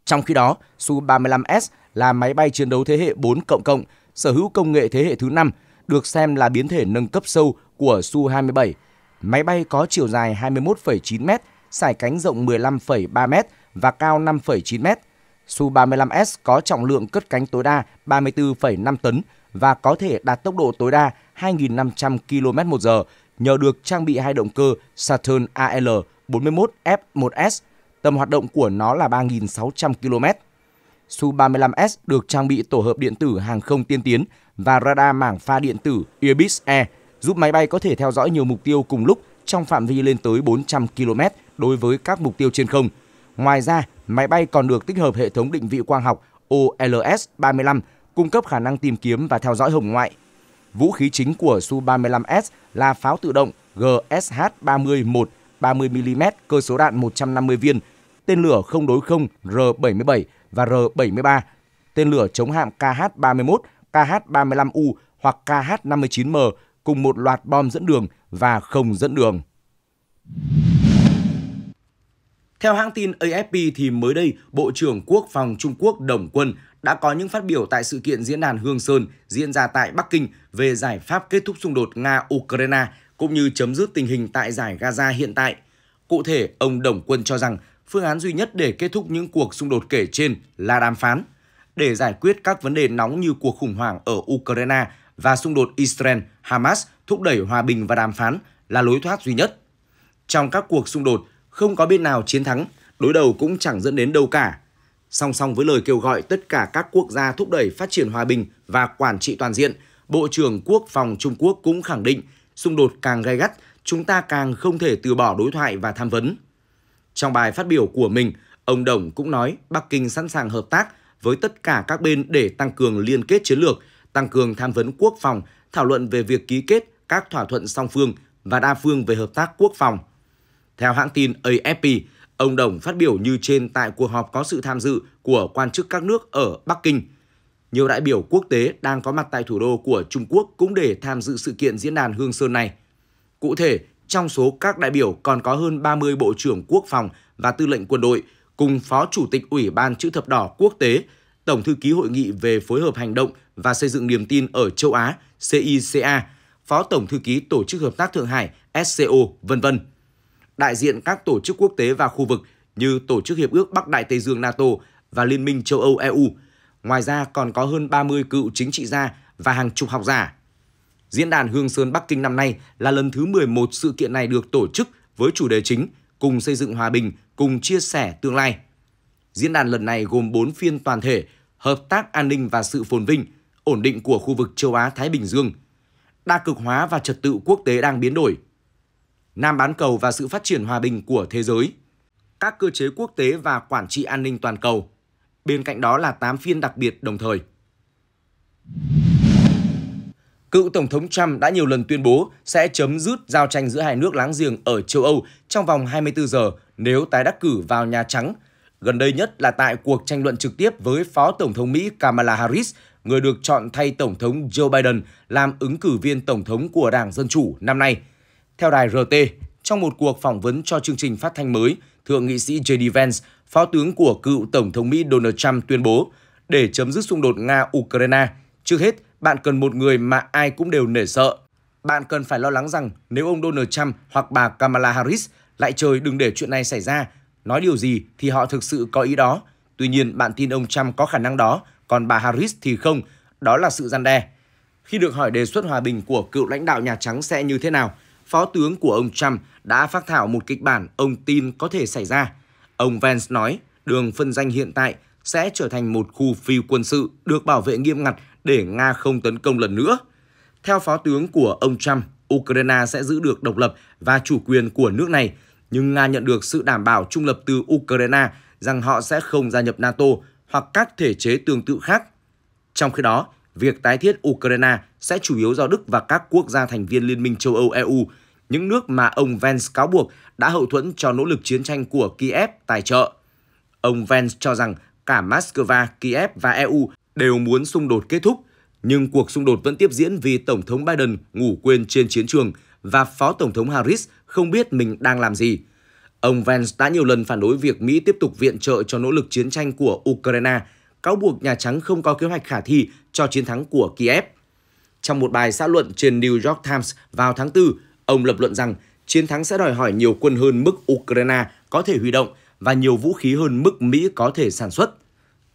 Trong khi đó, Su-35S là máy bay chiến đấu thế hệ 4 cộng cộng, sở hữu công nghệ thế hệ thứ 5, được xem là biến thể nâng cấp sâu của Su-27. Máy bay có chiều dài 21,9 m, sải cánh rộng 15,3 m và cao 5,9 m Su-35S có trọng lượng cất cánh tối đa 34,5 tấn và có thể đạt tốc độ tối đa 2.500 km/h nhờ được trang bị hai động cơ Saturn AL-41F1S, tầm hoạt động của nó là 3.600 km. Su-35S được trang bị tổ hợp điện tử hàng không tiên tiến và radar mảng pha điện tử Airbus E, giúp máy bay có thể theo dõi nhiều mục tiêu cùng lúc trong phạm vi lên tới 400 km đối với các mục tiêu trên không – Ngoài ra, máy bay còn được tích hợp hệ thống định vị quang học OLS-35 cung cấp khả năng tìm kiếm và theo dõi hồng ngoại. Vũ khí chính của Su-35S là pháo tự động GSH-30-1 30mm cơ số đạn 150 viên, tên lửa không đối không R-77 và R-73, tên lửa chống hạm KH-31, KH-35U hoặc KH-59M cùng một loạt bom dẫn đường và không dẫn đường. Theo hãng tin AFP thì mới đây, Bộ trưởng Quốc phòng Trung Quốc Đồng Quân đã có những phát biểu tại sự kiện diễn đàn Hương Sơn diễn ra tại Bắc Kinh về giải pháp kết thúc xung đột Nga-Ukraine cũng như chấm dứt tình hình tại giải Gaza hiện tại. Cụ thể, ông Đồng Quân cho rằng phương án duy nhất để kết thúc những cuộc xung đột kể trên là đàm phán. Để giải quyết các vấn đề nóng như cuộc khủng hoảng ở Ukraine và xung đột Israel-Hamas thúc đẩy hòa bình và đàm phán là lối thoát duy nhất. Trong các cuộc xung đột, không có bên nào chiến thắng, đối đầu cũng chẳng dẫn đến đâu cả. Song song với lời kêu gọi tất cả các quốc gia thúc đẩy phát triển hòa bình và quản trị toàn diện, Bộ trưởng Quốc phòng Trung Quốc cũng khẳng định xung đột càng gay gắt, chúng ta càng không thể từ bỏ đối thoại và tham vấn. Trong bài phát biểu của mình, ông Đồng cũng nói Bắc Kinh sẵn sàng hợp tác với tất cả các bên để tăng cường liên kết chiến lược, tăng cường tham vấn quốc phòng, thảo luận về việc ký kết các thỏa thuận song phương và đa phương về hợp tác quốc phòng – theo hãng tin AFP, ông Đồng phát biểu như trên tại cuộc họp có sự tham dự của quan chức các nước ở Bắc Kinh. Nhiều đại biểu quốc tế đang có mặt tại thủ đô của Trung Quốc cũng để tham dự sự kiện diễn đàn Hương Sơn này. Cụ thể, trong số các đại biểu còn có hơn 30 bộ trưởng quốc phòng và tư lệnh quân đội cùng phó chủ tịch Ủy ban chữ thập đỏ quốc tế, tổng thư ký hội nghị về phối hợp hành động và xây dựng niềm tin ở châu Á CICA, phó tổng thư ký tổ chức hợp tác Thượng Hải SCO, vân vân đại diện các tổ chức quốc tế và khu vực như Tổ chức Hiệp ước Bắc Đại Tây Dương NATO và Liên minh châu Âu EU. Ngoài ra còn có hơn 30 cựu chính trị gia và hàng chục học giả. Diễn đàn Hương Sơn Bắc Kinh năm nay là lần thứ 11 sự kiện này được tổ chức với chủ đề chính Cùng xây dựng hòa bình, cùng chia sẻ tương lai. Diễn đàn lần này gồm 4 phiên toàn thể, hợp tác an ninh và sự phồn vinh, ổn định của khu vực châu Á-Thái Bình Dương, đa cực hóa và trật tự quốc tế đang biến đổi, Nam bán cầu và sự phát triển hòa bình của thế giới, các cơ chế quốc tế và quản trị an ninh toàn cầu. Bên cạnh đó là 8 phiên đặc biệt đồng thời. Cựu Tổng thống Trump đã nhiều lần tuyên bố sẽ chấm dứt giao tranh giữa hai nước láng giềng ở châu Âu trong vòng 24 giờ nếu tái đắc cử vào Nhà Trắng. Gần đây nhất là tại cuộc tranh luận trực tiếp với Phó Tổng thống Mỹ Kamala Harris, người được chọn thay Tổng thống Joe Biden làm ứng cử viên Tổng thống của Đảng Dân Chủ năm nay – theo đài RT, trong một cuộc phỏng vấn cho chương trình phát thanh mới, Thượng nghị sĩ J.D. Vance, phó tướng của cựu Tổng thống Mỹ Donald Trump tuyên bố, để chấm dứt xung đột Nga-Ukraine, trước hết bạn cần một người mà ai cũng đều nể sợ. Bạn cần phải lo lắng rằng nếu ông Donald Trump hoặc bà Kamala Harris lại trời đừng để chuyện này xảy ra, nói điều gì thì họ thực sự có ý đó. Tuy nhiên, bạn tin ông Trump có khả năng đó, còn bà Harris thì không. Đó là sự gian đe. Khi được hỏi đề xuất hòa bình của cựu lãnh đạo Nhà Trắng sẽ như thế nào, phó tướng của ông Trump đã phát thảo một kịch bản ông tin có thể xảy ra. Ông Vance nói đường phân danh hiện tại sẽ trở thành một khu phi quân sự được bảo vệ nghiêm ngặt để Nga không tấn công lần nữa. Theo phó tướng của ông Trump, Ukraine sẽ giữ được độc lập và chủ quyền của nước này, nhưng Nga nhận được sự đảm bảo trung lập từ Ukraine rằng họ sẽ không gia nhập NATO hoặc các thể chế tương tự khác. Trong khi đó, việc tái thiết Ukraine sẽ chủ yếu do Đức và các quốc gia thành viên Liên minh châu Âu EU, những nước mà ông Vance cáo buộc đã hậu thuẫn cho nỗ lực chiến tranh của Kiev tài trợ. Ông Vance cho rằng cả Moscow, Kiev và EU đều muốn xung đột kết thúc, nhưng cuộc xung đột vẫn tiếp diễn vì Tổng thống Biden ngủ quên trên chiến trường và Phó Tổng thống Harris không biết mình đang làm gì. Ông Vance đã nhiều lần phản đối việc Mỹ tiếp tục viện trợ cho nỗ lực chiến tranh của Ukraine cáo buộc Nhà Trắng không có kế hoạch khả thi cho chiến thắng của Kiev. Trong một bài xã luận trên New York Times vào tháng 4, ông lập luận rằng chiến thắng sẽ đòi hỏi nhiều quân hơn mức Ukraine có thể huy động và nhiều vũ khí hơn mức Mỹ có thể sản xuất.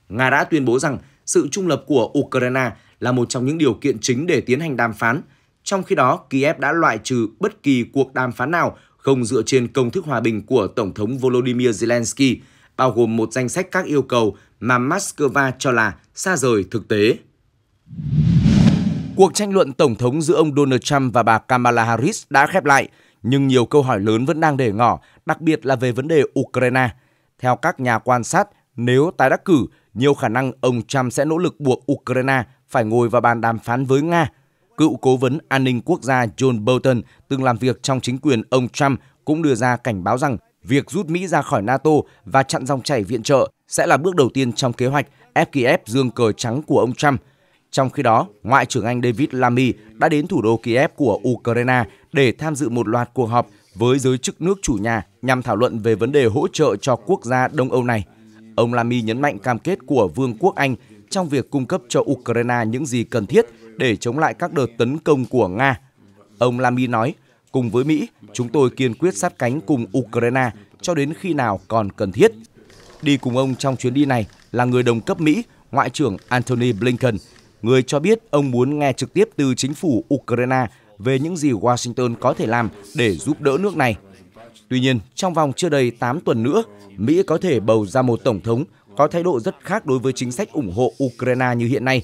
Nga đã tuyên bố rằng sự trung lập của Ukraine là một trong những điều kiện chính để tiến hành đàm phán, trong khi đó Kiev đã loại trừ bất kỳ cuộc đàm phán nào không dựa trên công thức hòa bình của Tổng thống Volodymyr Zelensky, bao gồm một danh sách các yêu cầu mà Moscow cho là xa rời thực tế. Cuộc tranh luận tổng thống giữa ông Donald Trump và bà Kamala Harris đã khép lại, nhưng nhiều câu hỏi lớn vẫn đang để ngỏ, đặc biệt là về vấn đề Ukraine. Theo các nhà quan sát, nếu tái đắc cử, nhiều khả năng ông Trump sẽ nỗ lực buộc Ukraine phải ngồi vào bàn đàm phán với Nga. Cựu cố vấn an ninh quốc gia John Bolton từng làm việc trong chính quyền ông Trump cũng đưa ra cảnh báo rằng việc rút Mỹ ra khỏi NATO và chặn dòng chảy viện trợ sẽ là bước đầu tiên trong kế hoạch FKF dương cờ trắng của ông Trump. Trong khi đó, Ngoại trưởng Anh David Lammy đã đến thủ đô Kiev của Ukraine để tham dự một loạt cuộc họp với giới chức nước chủ nhà nhằm thảo luận về vấn đề hỗ trợ cho quốc gia Đông Âu này. Ông Lamy nhấn mạnh cam kết của Vương quốc Anh trong việc cung cấp cho Ukraine những gì cần thiết để chống lại các đợt tấn công của Nga. Ông Lamy nói, cùng với Mỹ, chúng tôi kiên quyết sát cánh cùng Ukraine cho đến khi nào còn cần thiết. Đi cùng ông trong chuyến đi này là người đồng cấp Mỹ, Ngoại trưởng Antony Blinken, người cho biết ông muốn nghe trực tiếp từ chính phủ Ukraine về những gì Washington có thể làm để giúp đỡ nước này. Tuy nhiên, trong vòng chưa đầy 8 tuần nữa, Mỹ có thể bầu ra một tổng thống có thái độ rất khác đối với chính sách ủng hộ Ukraine như hiện nay.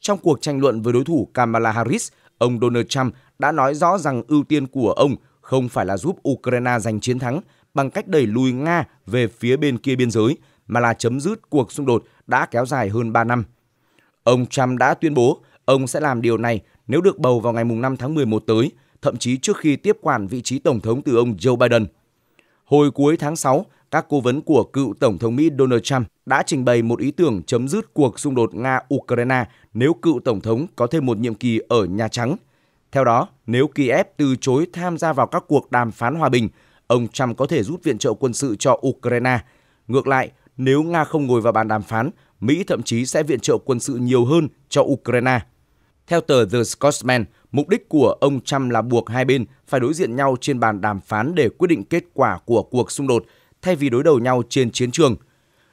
Trong cuộc tranh luận với đối thủ Kamala Harris, ông Donald Trump đã nói rõ rằng ưu tiên của ông không phải là giúp Ukraine giành chiến thắng bằng cách đẩy lùi Nga về phía bên kia biên giới, mà là chấm dứt cuộc xung đột đã kéo dài hơn 3 năm. Ông Trump đã tuyên bố ông sẽ làm điều này nếu được bầu vào ngày 5 tháng 11 tới, thậm chí trước khi tiếp quản vị trí Tổng thống từ ông Joe Biden. Hồi cuối tháng 6, các cố vấn của cựu Tổng thống Mỹ Donald Trump đã trình bày một ý tưởng chấm dứt cuộc xung đột Nga-Ukraine nếu cựu Tổng thống có thêm một nhiệm kỳ ở Nhà Trắng. Theo đó, nếu Kiev từ chối tham gia vào các cuộc đàm phán hòa bình – ông Trump có thể rút viện trợ quân sự cho Ukraine. Ngược lại, nếu Nga không ngồi vào bàn đàm phán, Mỹ thậm chí sẽ viện trợ quân sự nhiều hơn cho Ukraine. Theo tờ The Scotsman, mục đích của ông Trump là buộc hai bên phải đối diện nhau trên bàn đàm phán để quyết định kết quả của cuộc xung đột thay vì đối đầu nhau trên chiến trường.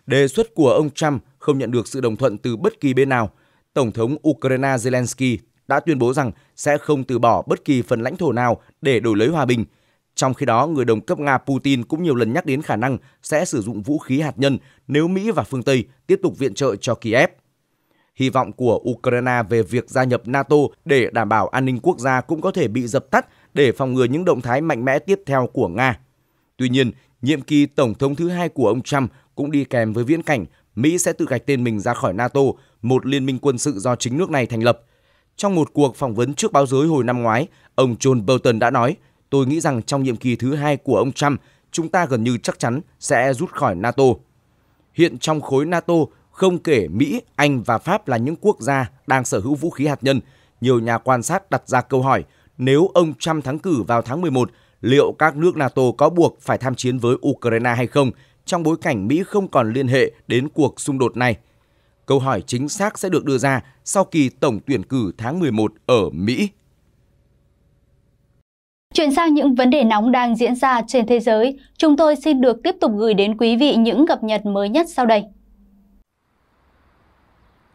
Đề xuất của ông Trump không nhận được sự đồng thuận từ bất kỳ bên nào. Tổng thống Ukraine Zelensky đã tuyên bố rằng sẽ không từ bỏ bất kỳ phần lãnh thổ nào để đổi lấy hòa bình – trong khi đó, người đồng cấp Nga Putin cũng nhiều lần nhắc đến khả năng sẽ sử dụng vũ khí hạt nhân nếu Mỹ và phương Tây tiếp tục viện trợ cho Kiev. Hy vọng của Ukraine về việc gia nhập NATO để đảm bảo an ninh quốc gia cũng có thể bị dập tắt để phòng ngừa những động thái mạnh mẽ tiếp theo của Nga. Tuy nhiên, nhiệm kỳ tổng thống thứ hai của ông Trump cũng đi kèm với viễn cảnh Mỹ sẽ tự gạch tên mình ra khỏi NATO, một liên minh quân sự do chính nước này thành lập. Trong một cuộc phỏng vấn trước báo giới hồi năm ngoái, ông John Bolton đã nói – tôi nghĩ rằng trong nhiệm kỳ thứ hai của ông Trump, chúng ta gần như chắc chắn sẽ rút khỏi NATO. Hiện trong khối NATO, không kể Mỹ, Anh và Pháp là những quốc gia đang sở hữu vũ khí hạt nhân, nhiều nhà quan sát đặt ra câu hỏi nếu ông Trump thắng cử vào tháng 11, liệu các nước NATO có buộc phải tham chiến với Ukraine hay không trong bối cảnh Mỹ không còn liên hệ đến cuộc xung đột này? Câu hỏi chính xác sẽ được đưa ra sau kỳ tổng tuyển cử tháng 11 ở Mỹ. Chuyển sang những vấn đề nóng đang diễn ra trên thế giới, chúng tôi xin được tiếp tục gửi đến quý vị những cập nhật mới nhất sau đây.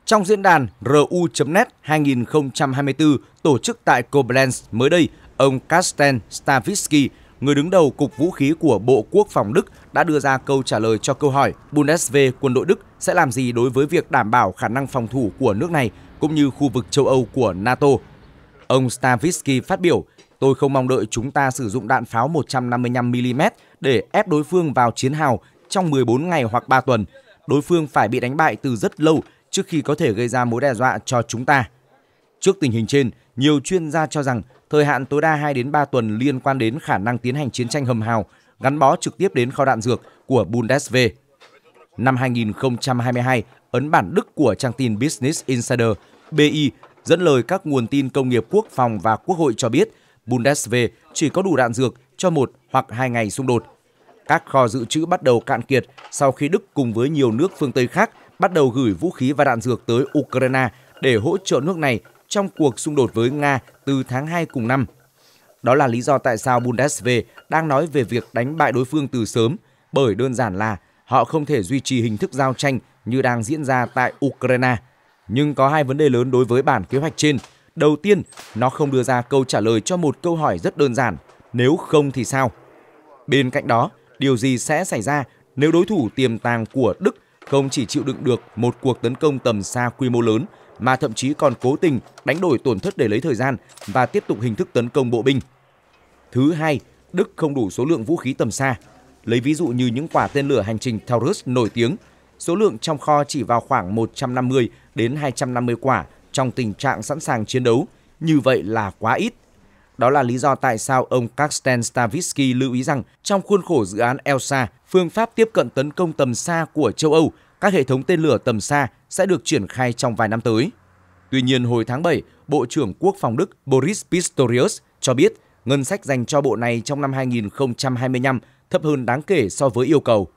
Trong diễn đàn RU.net 2024 tổ chức tại Koblenz mới đây, ông Karsten Stavisky, người đứng đầu Cục Vũ khí của Bộ Quốc phòng Đức đã đưa ra câu trả lời cho câu hỏi Bundeswehr quân đội Đức sẽ làm gì đối với việc đảm bảo khả năng phòng thủ của nước này cũng như khu vực châu Âu của NATO. Ông Stavisky phát biểu – Tôi không mong đợi chúng ta sử dụng đạn pháo 155mm để ép đối phương vào chiến hào trong 14 ngày hoặc 3 tuần. Đối phương phải bị đánh bại từ rất lâu trước khi có thể gây ra mối đe dọa cho chúng ta. Trước tình hình trên, nhiều chuyên gia cho rằng thời hạn tối đa 2 đến 3 tuần liên quan đến khả năng tiến hành chiến tranh hầm hào gắn bó trực tiếp đến kho đạn dược của Bundeswehr. Năm 2022, ấn bản Đức của trang tin Business Insider BI dẫn lời các nguồn tin công nghiệp quốc phòng và quốc hội cho biết Bundeswehr chỉ có đủ đạn dược cho một hoặc hai ngày xung đột. Các kho dự trữ bắt đầu cạn kiệt sau khi Đức cùng với nhiều nước phương Tây khác bắt đầu gửi vũ khí và đạn dược tới Ukraine để hỗ trợ nước này trong cuộc xung đột với Nga từ tháng 2 cùng năm. Đó là lý do tại sao Bundeswehr đang nói về việc đánh bại đối phương từ sớm, bởi đơn giản là họ không thể duy trì hình thức giao tranh như đang diễn ra tại Ukraine. Nhưng có hai vấn đề lớn đối với bản kế hoạch trên – Đầu tiên, nó không đưa ra câu trả lời cho một câu hỏi rất đơn giản, nếu không thì sao? Bên cạnh đó, điều gì sẽ xảy ra nếu đối thủ tiềm tàng của Đức không chỉ chịu đựng được một cuộc tấn công tầm xa quy mô lớn mà thậm chí còn cố tình đánh đổi tổn thất để lấy thời gian và tiếp tục hình thức tấn công bộ binh. Thứ hai, Đức không đủ số lượng vũ khí tầm xa. Lấy ví dụ như những quả tên lửa hành trình Taurus nổi tiếng, số lượng trong kho chỉ vào khoảng 150 đến 250 quả trong tình trạng sẵn sàng chiến đấu, như vậy là quá ít. Đó là lý do tại sao ông Karsten Stavitsky lưu ý rằng trong khuôn khổ dự án ELSA, phương pháp tiếp cận tấn công tầm xa của châu Âu, các hệ thống tên lửa tầm xa sẽ được triển khai trong vài năm tới. Tuy nhiên, hồi tháng 7, Bộ trưởng Quốc phòng Đức Boris Pistorius cho biết ngân sách dành cho bộ này trong năm 2025 thấp hơn đáng kể so với yêu cầu.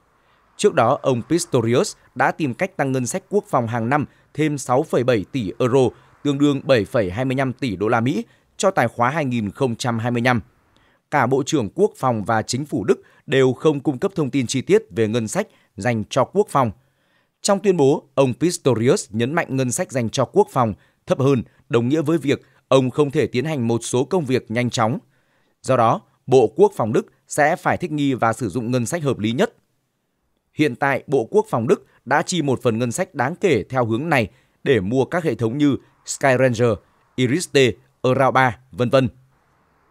Trước đó, ông Pistorius đã tìm cách tăng ngân sách quốc phòng hàng năm thêm 6,7 tỷ euro, tương đương 7,25 tỷ đô la Mỹ cho tài khóa 2025. Cả Bộ trưởng Quốc phòng và Chính phủ Đức đều không cung cấp thông tin chi tiết về ngân sách dành cho quốc phòng. Trong tuyên bố, ông Pistorius nhấn mạnh ngân sách dành cho quốc phòng thấp hơn đồng nghĩa với việc ông không thể tiến hành một số công việc nhanh chóng. Do đó, Bộ Quốc phòng Đức sẽ phải thích nghi và sử dụng ngân sách hợp lý nhất Hiện tại, Bộ Quốc phòng Đức đã chi một phần ngân sách đáng kể theo hướng này để mua các hệ thống như Skyranger, Iris-T, Aral 3, vân vân.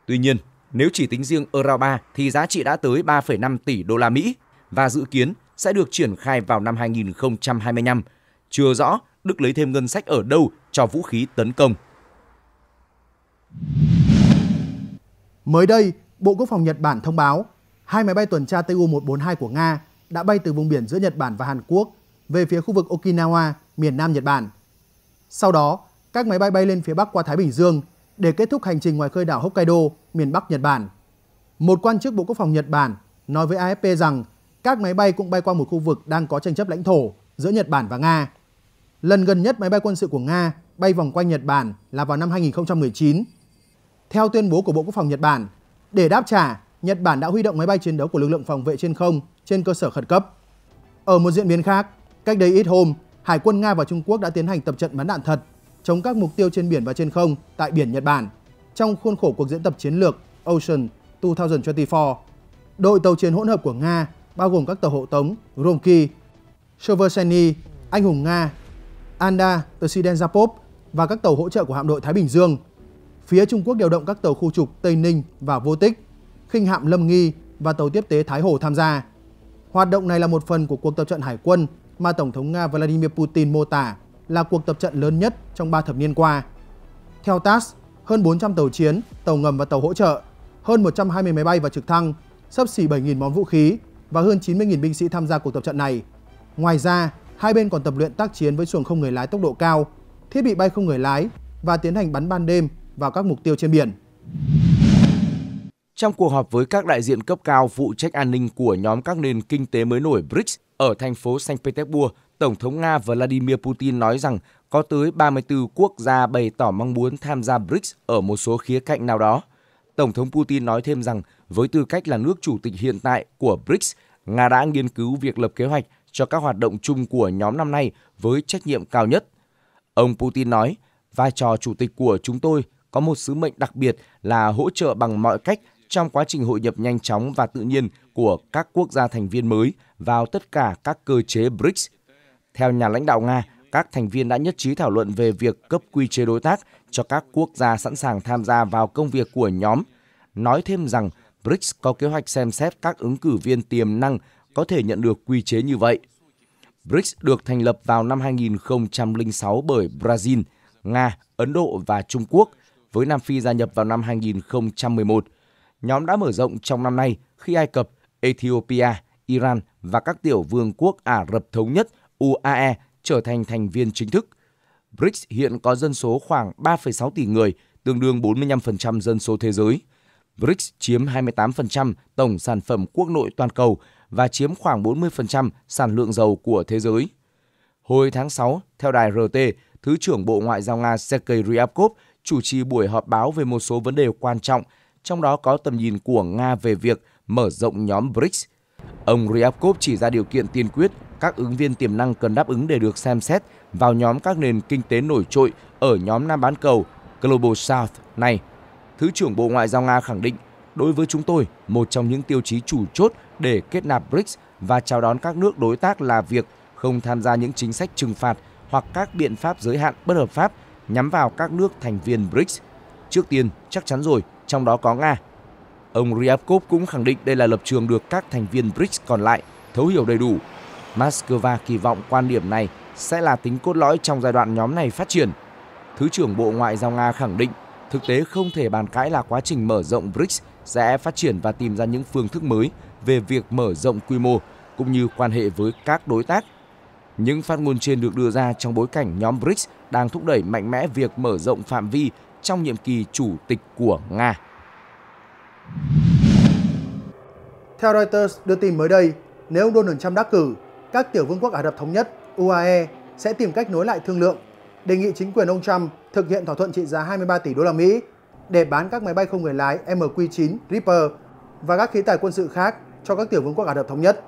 Tuy nhiên, nếu chỉ tính riêng Aral 3 thì giá trị đã tới 3,5 tỷ đô la Mỹ và dự kiến sẽ được triển khai vào năm 2025. Chưa rõ Đức lấy thêm ngân sách ở đâu cho vũ khí tấn công. Mới đây, Bộ Quốc phòng Nhật Bản thông báo hai máy bay tuần tra Tu-142 của Nga đã bay từ vùng biển giữa Nhật Bản và Hàn Quốc về phía khu vực Okinawa, miền Nam Nhật Bản. Sau đó, các máy bay bay lên phía Bắc qua Thái Bình Dương để kết thúc hành trình ngoài khơi đảo Hokkaido, miền Bắc Nhật Bản. Một quan chức Bộ Quốc phòng Nhật Bản nói với AFP rằng các máy bay cũng bay qua một khu vực đang có tranh chấp lãnh thổ giữa Nhật Bản và Nga. Lần gần nhất máy bay quân sự của Nga bay vòng quanh Nhật Bản là vào năm 2019. Theo tuyên bố của Bộ Quốc phòng Nhật Bản, để đáp trả, Nhật Bản đã huy động máy bay chiến đấu của lực lượng phòng vệ trên không trên cơ sở khẩn cấp. Ở một diễn biến khác, cách đây ít hôm, Hải quân Nga và Trung Quốc đã tiến hành tập trận bắn đạn thật chống các mục tiêu trên biển và trên không tại biển Nhật Bản trong khuôn khổ cuộc diễn tập chiến lược Ocean 2024. Đội tàu chiến hỗn hợp của Nga bao gồm các tàu hộ tống Romki, Severseny, Anh hùng Nga, Anda, Tsidenzapov và các tàu hỗ trợ của hạm đội Thái Bình Dương. Phía Trung Quốc điều động các tàu khu trục Tây Ninh và Vô Tích khinh hạm Lâm Nghi và tàu tiếp tế Thái Hồ tham gia. Hoạt động này là một phần của cuộc tập trận hải quân mà Tổng thống Nga Vladimir Putin mô tả là cuộc tập trận lớn nhất trong 3 thập niên qua. Theo TASS, hơn 400 tàu chiến, tàu ngầm và tàu hỗ trợ, hơn 120 máy bay và trực thăng, sắp xỉ 7.000 món vũ khí và hơn 90.000 binh sĩ tham gia cuộc tập trận này. Ngoài ra, hai bên còn tập luyện tác chiến với xuồng không người lái tốc độ cao, thiết bị bay không người lái và tiến hành bắn ban đêm vào các mục tiêu trên biển. Trong cuộc họp với các đại diện cấp cao phụ trách an ninh của nhóm các nền kinh tế mới nổi BRICS ở thành phố Saint Petersburg, Tổng thống Nga Vladimir Putin nói rằng có tới 34 quốc gia bày tỏ mong muốn tham gia BRICS ở một số khía cạnh nào đó. Tổng thống Putin nói thêm rằng với tư cách là nước chủ tịch hiện tại của BRICS, Nga đã nghiên cứu việc lập kế hoạch cho các hoạt động chung của nhóm năm nay với trách nhiệm cao nhất. Ông Putin nói, vai trò chủ tịch của chúng tôi có một sứ mệnh đặc biệt là hỗ trợ bằng mọi cách trong quá trình hội nhập nhanh chóng và tự nhiên của các quốc gia thành viên mới vào tất cả các cơ chế BRICS. Theo nhà lãnh đạo Nga, các thành viên đã nhất trí thảo luận về việc cấp quy chế đối tác cho các quốc gia sẵn sàng tham gia vào công việc của nhóm, nói thêm rằng BRICS có kế hoạch xem xét các ứng cử viên tiềm năng có thể nhận được quy chế như vậy. BRICS được thành lập vào năm 2006 bởi Brazil, Nga, Ấn Độ và Trung Quốc, với Nam Phi gia nhập vào năm 2011 nhóm đã mở rộng trong năm nay khi Ai Cập, Ethiopia, Iran và các tiểu vương quốc Ả Rập Thống Nhất UAE trở thành thành viên chính thức. BRICS hiện có dân số khoảng 3,6 tỷ người, tương đương 45% dân số thế giới. BRICS chiếm 28% tổng sản phẩm quốc nội toàn cầu và chiếm khoảng 40% sản lượng dầu của thế giới. Hồi tháng 6, theo đài RT, Thứ trưởng Bộ Ngoại giao Nga Sergei Ryabkov chủ trì buổi họp báo về một số vấn đề quan trọng trong đó có tầm nhìn của Nga về việc mở rộng nhóm BRICS. Ông Ryabkov chỉ ra điều kiện tiên quyết các ứng viên tiềm năng cần đáp ứng để được xem xét vào nhóm các nền kinh tế nổi trội ở nhóm Nam bán cầu Global South này. Thứ trưởng Bộ Ngoại giao Nga khẳng định, đối với chúng tôi, một trong những tiêu chí chủ chốt để kết nạp BRICS và chào đón các nước đối tác là việc không tham gia những chính sách trừng phạt hoặc các biện pháp giới hạn bất hợp pháp nhắm vào các nước thành viên BRICS. Trước tiên, chắc chắn rồi, trong đó có Nga. Ông Ryabkov cũng khẳng định đây là lập trường được các thành viên BRICS còn lại thấu hiểu đầy đủ. Moscow kỳ vọng quan điểm này sẽ là tính cốt lõi trong giai đoạn nhóm này phát triển. Thứ trưởng Bộ Ngoại giao Nga khẳng định thực tế không thể bàn cãi là quá trình mở rộng BRICS sẽ phát triển và tìm ra những phương thức mới về việc mở rộng quy mô cũng như quan hệ với các đối tác. Những phát ngôn trên được đưa ra trong bối cảnh nhóm BRICS đang thúc đẩy mạnh mẽ việc mở rộng phạm vi trong nhiệm kỳ chủ tịch của Nga. Theo Reuters đưa tin mới đây, nếu ông Donald Trump đắc cử, các tiểu vương quốc Ả Rập Thống Nhất UAE sẽ tìm cách nối lại thương lượng, đề nghị chính quyền ông Trump thực hiện thỏa thuận trị giá 23 tỷ đô la Mỹ để bán các máy bay không người lái MQ-9 Reaper và các khí tài quân sự khác cho các tiểu vương quốc Ả Rập Thống Nhất.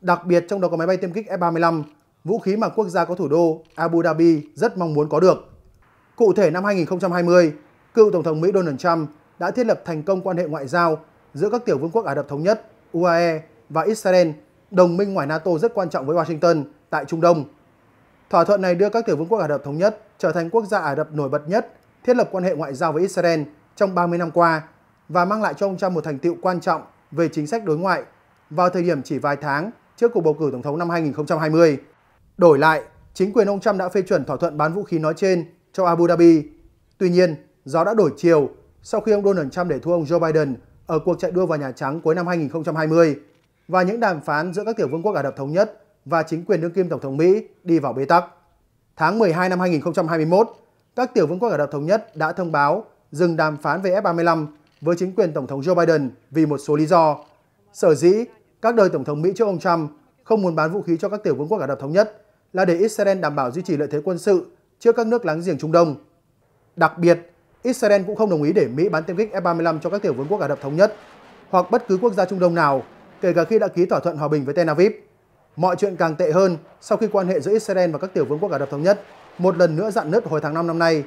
Đặc biệt trong đó có máy bay tiêm kích F-35, vũ khí mà quốc gia có thủ đô Abu Dhabi rất mong muốn có được. Cụ thể năm 2020, cựu Tổng thống Mỹ Donald Trump đã thiết lập thành công quan hệ ngoại giao giữa các tiểu vương quốc Ả Rập Thống Nhất, UAE và Israel, đồng minh ngoài NATO rất quan trọng với Washington tại Trung Đông. Thỏa thuận này đưa các tiểu vương quốc Ả Rập Thống Nhất trở thành quốc gia Ả Rập nổi bật nhất thiết lập quan hệ ngoại giao với Israel trong 30 năm qua và mang lại cho ông Trump một thành tựu quan trọng về chính sách đối ngoại vào thời điểm chỉ vài tháng trước cuộc bầu cử tổng thống năm 2020. Đổi lại, chính quyền ông Trump đã phê chuẩn thỏa thuận bán vũ khí nói trên cho Abu Dhabi. Tuy nhiên, gió đã đổi chiều sau khi ông Donald Trump để thua ông Joe Biden ở cuộc chạy đua vào Nhà Trắng cuối năm 2020 và những đàm phán giữa các tiểu vương quốc Ả Rập Thống Nhất và chính quyền đương kim Tổng thống Mỹ đi vào bế tắc. Tháng 12 năm 2021, các tiểu vương quốc Ả Rập Thống Nhất đã thông báo dừng đàm phán về F-35 với chính quyền Tổng thống Joe Biden vì một số lý do. Sở dĩ, các đời Tổng thống Mỹ trước ông Trump không muốn bán vũ khí cho các tiểu vương quốc Ả Rập Thống Nhất là để Israel đảm bảo duy trì lợi thế quân sự trước các nước láng giềng Trung Đông. Đặc biệt, Israel cũng không đồng ý để Mỹ bán tiêm kích F-35 cho các tiểu vương quốc Ả Rập Thống Nhất hoặc bất cứ quốc gia Trung Đông nào, kể cả khi đã ký thỏa thuận hòa bình với Tel Aviv. Mọi chuyện càng tệ hơn sau khi quan hệ giữa Israel và các tiểu vương quốc Ả Rập Thống Nhất một lần nữa dạn nứt hồi tháng 5 năm nay.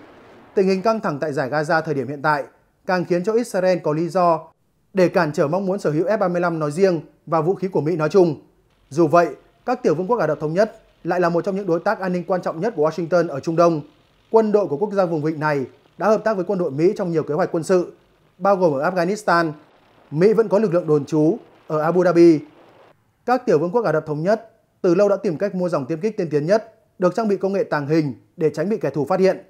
Tình hình căng thẳng tại giải Gaza thời điểm hiện tại càng khiến cho Israel có lý do để cản trở mong muốn sở hữu F-35 nói riêng và vũ khí của Mỹ nói chung. Dù vậy, các tiểu vương quốc Ả Rập Thống Nhất lại là một trong những đối tác an ninh quan trọng nhất của Washington ở Trung Đông. Quân đội của quốc gia vùng vịnh này đã hợp tác với quân đội Mỹ trong nhiều kế hoạch quân sự, bao gồm ở Afghanistan. Mỹ vẫn có lực lượng đồn trú ở Abu Dhabi. Các tiểu vương quốc Ả Rập Thống Nhất từ lâu đã tìm cách mua dòng tiêm kích tiên tiến nhất, được trang bị công nghệ tàng hình để tránh bị kẻ thù phát hiện.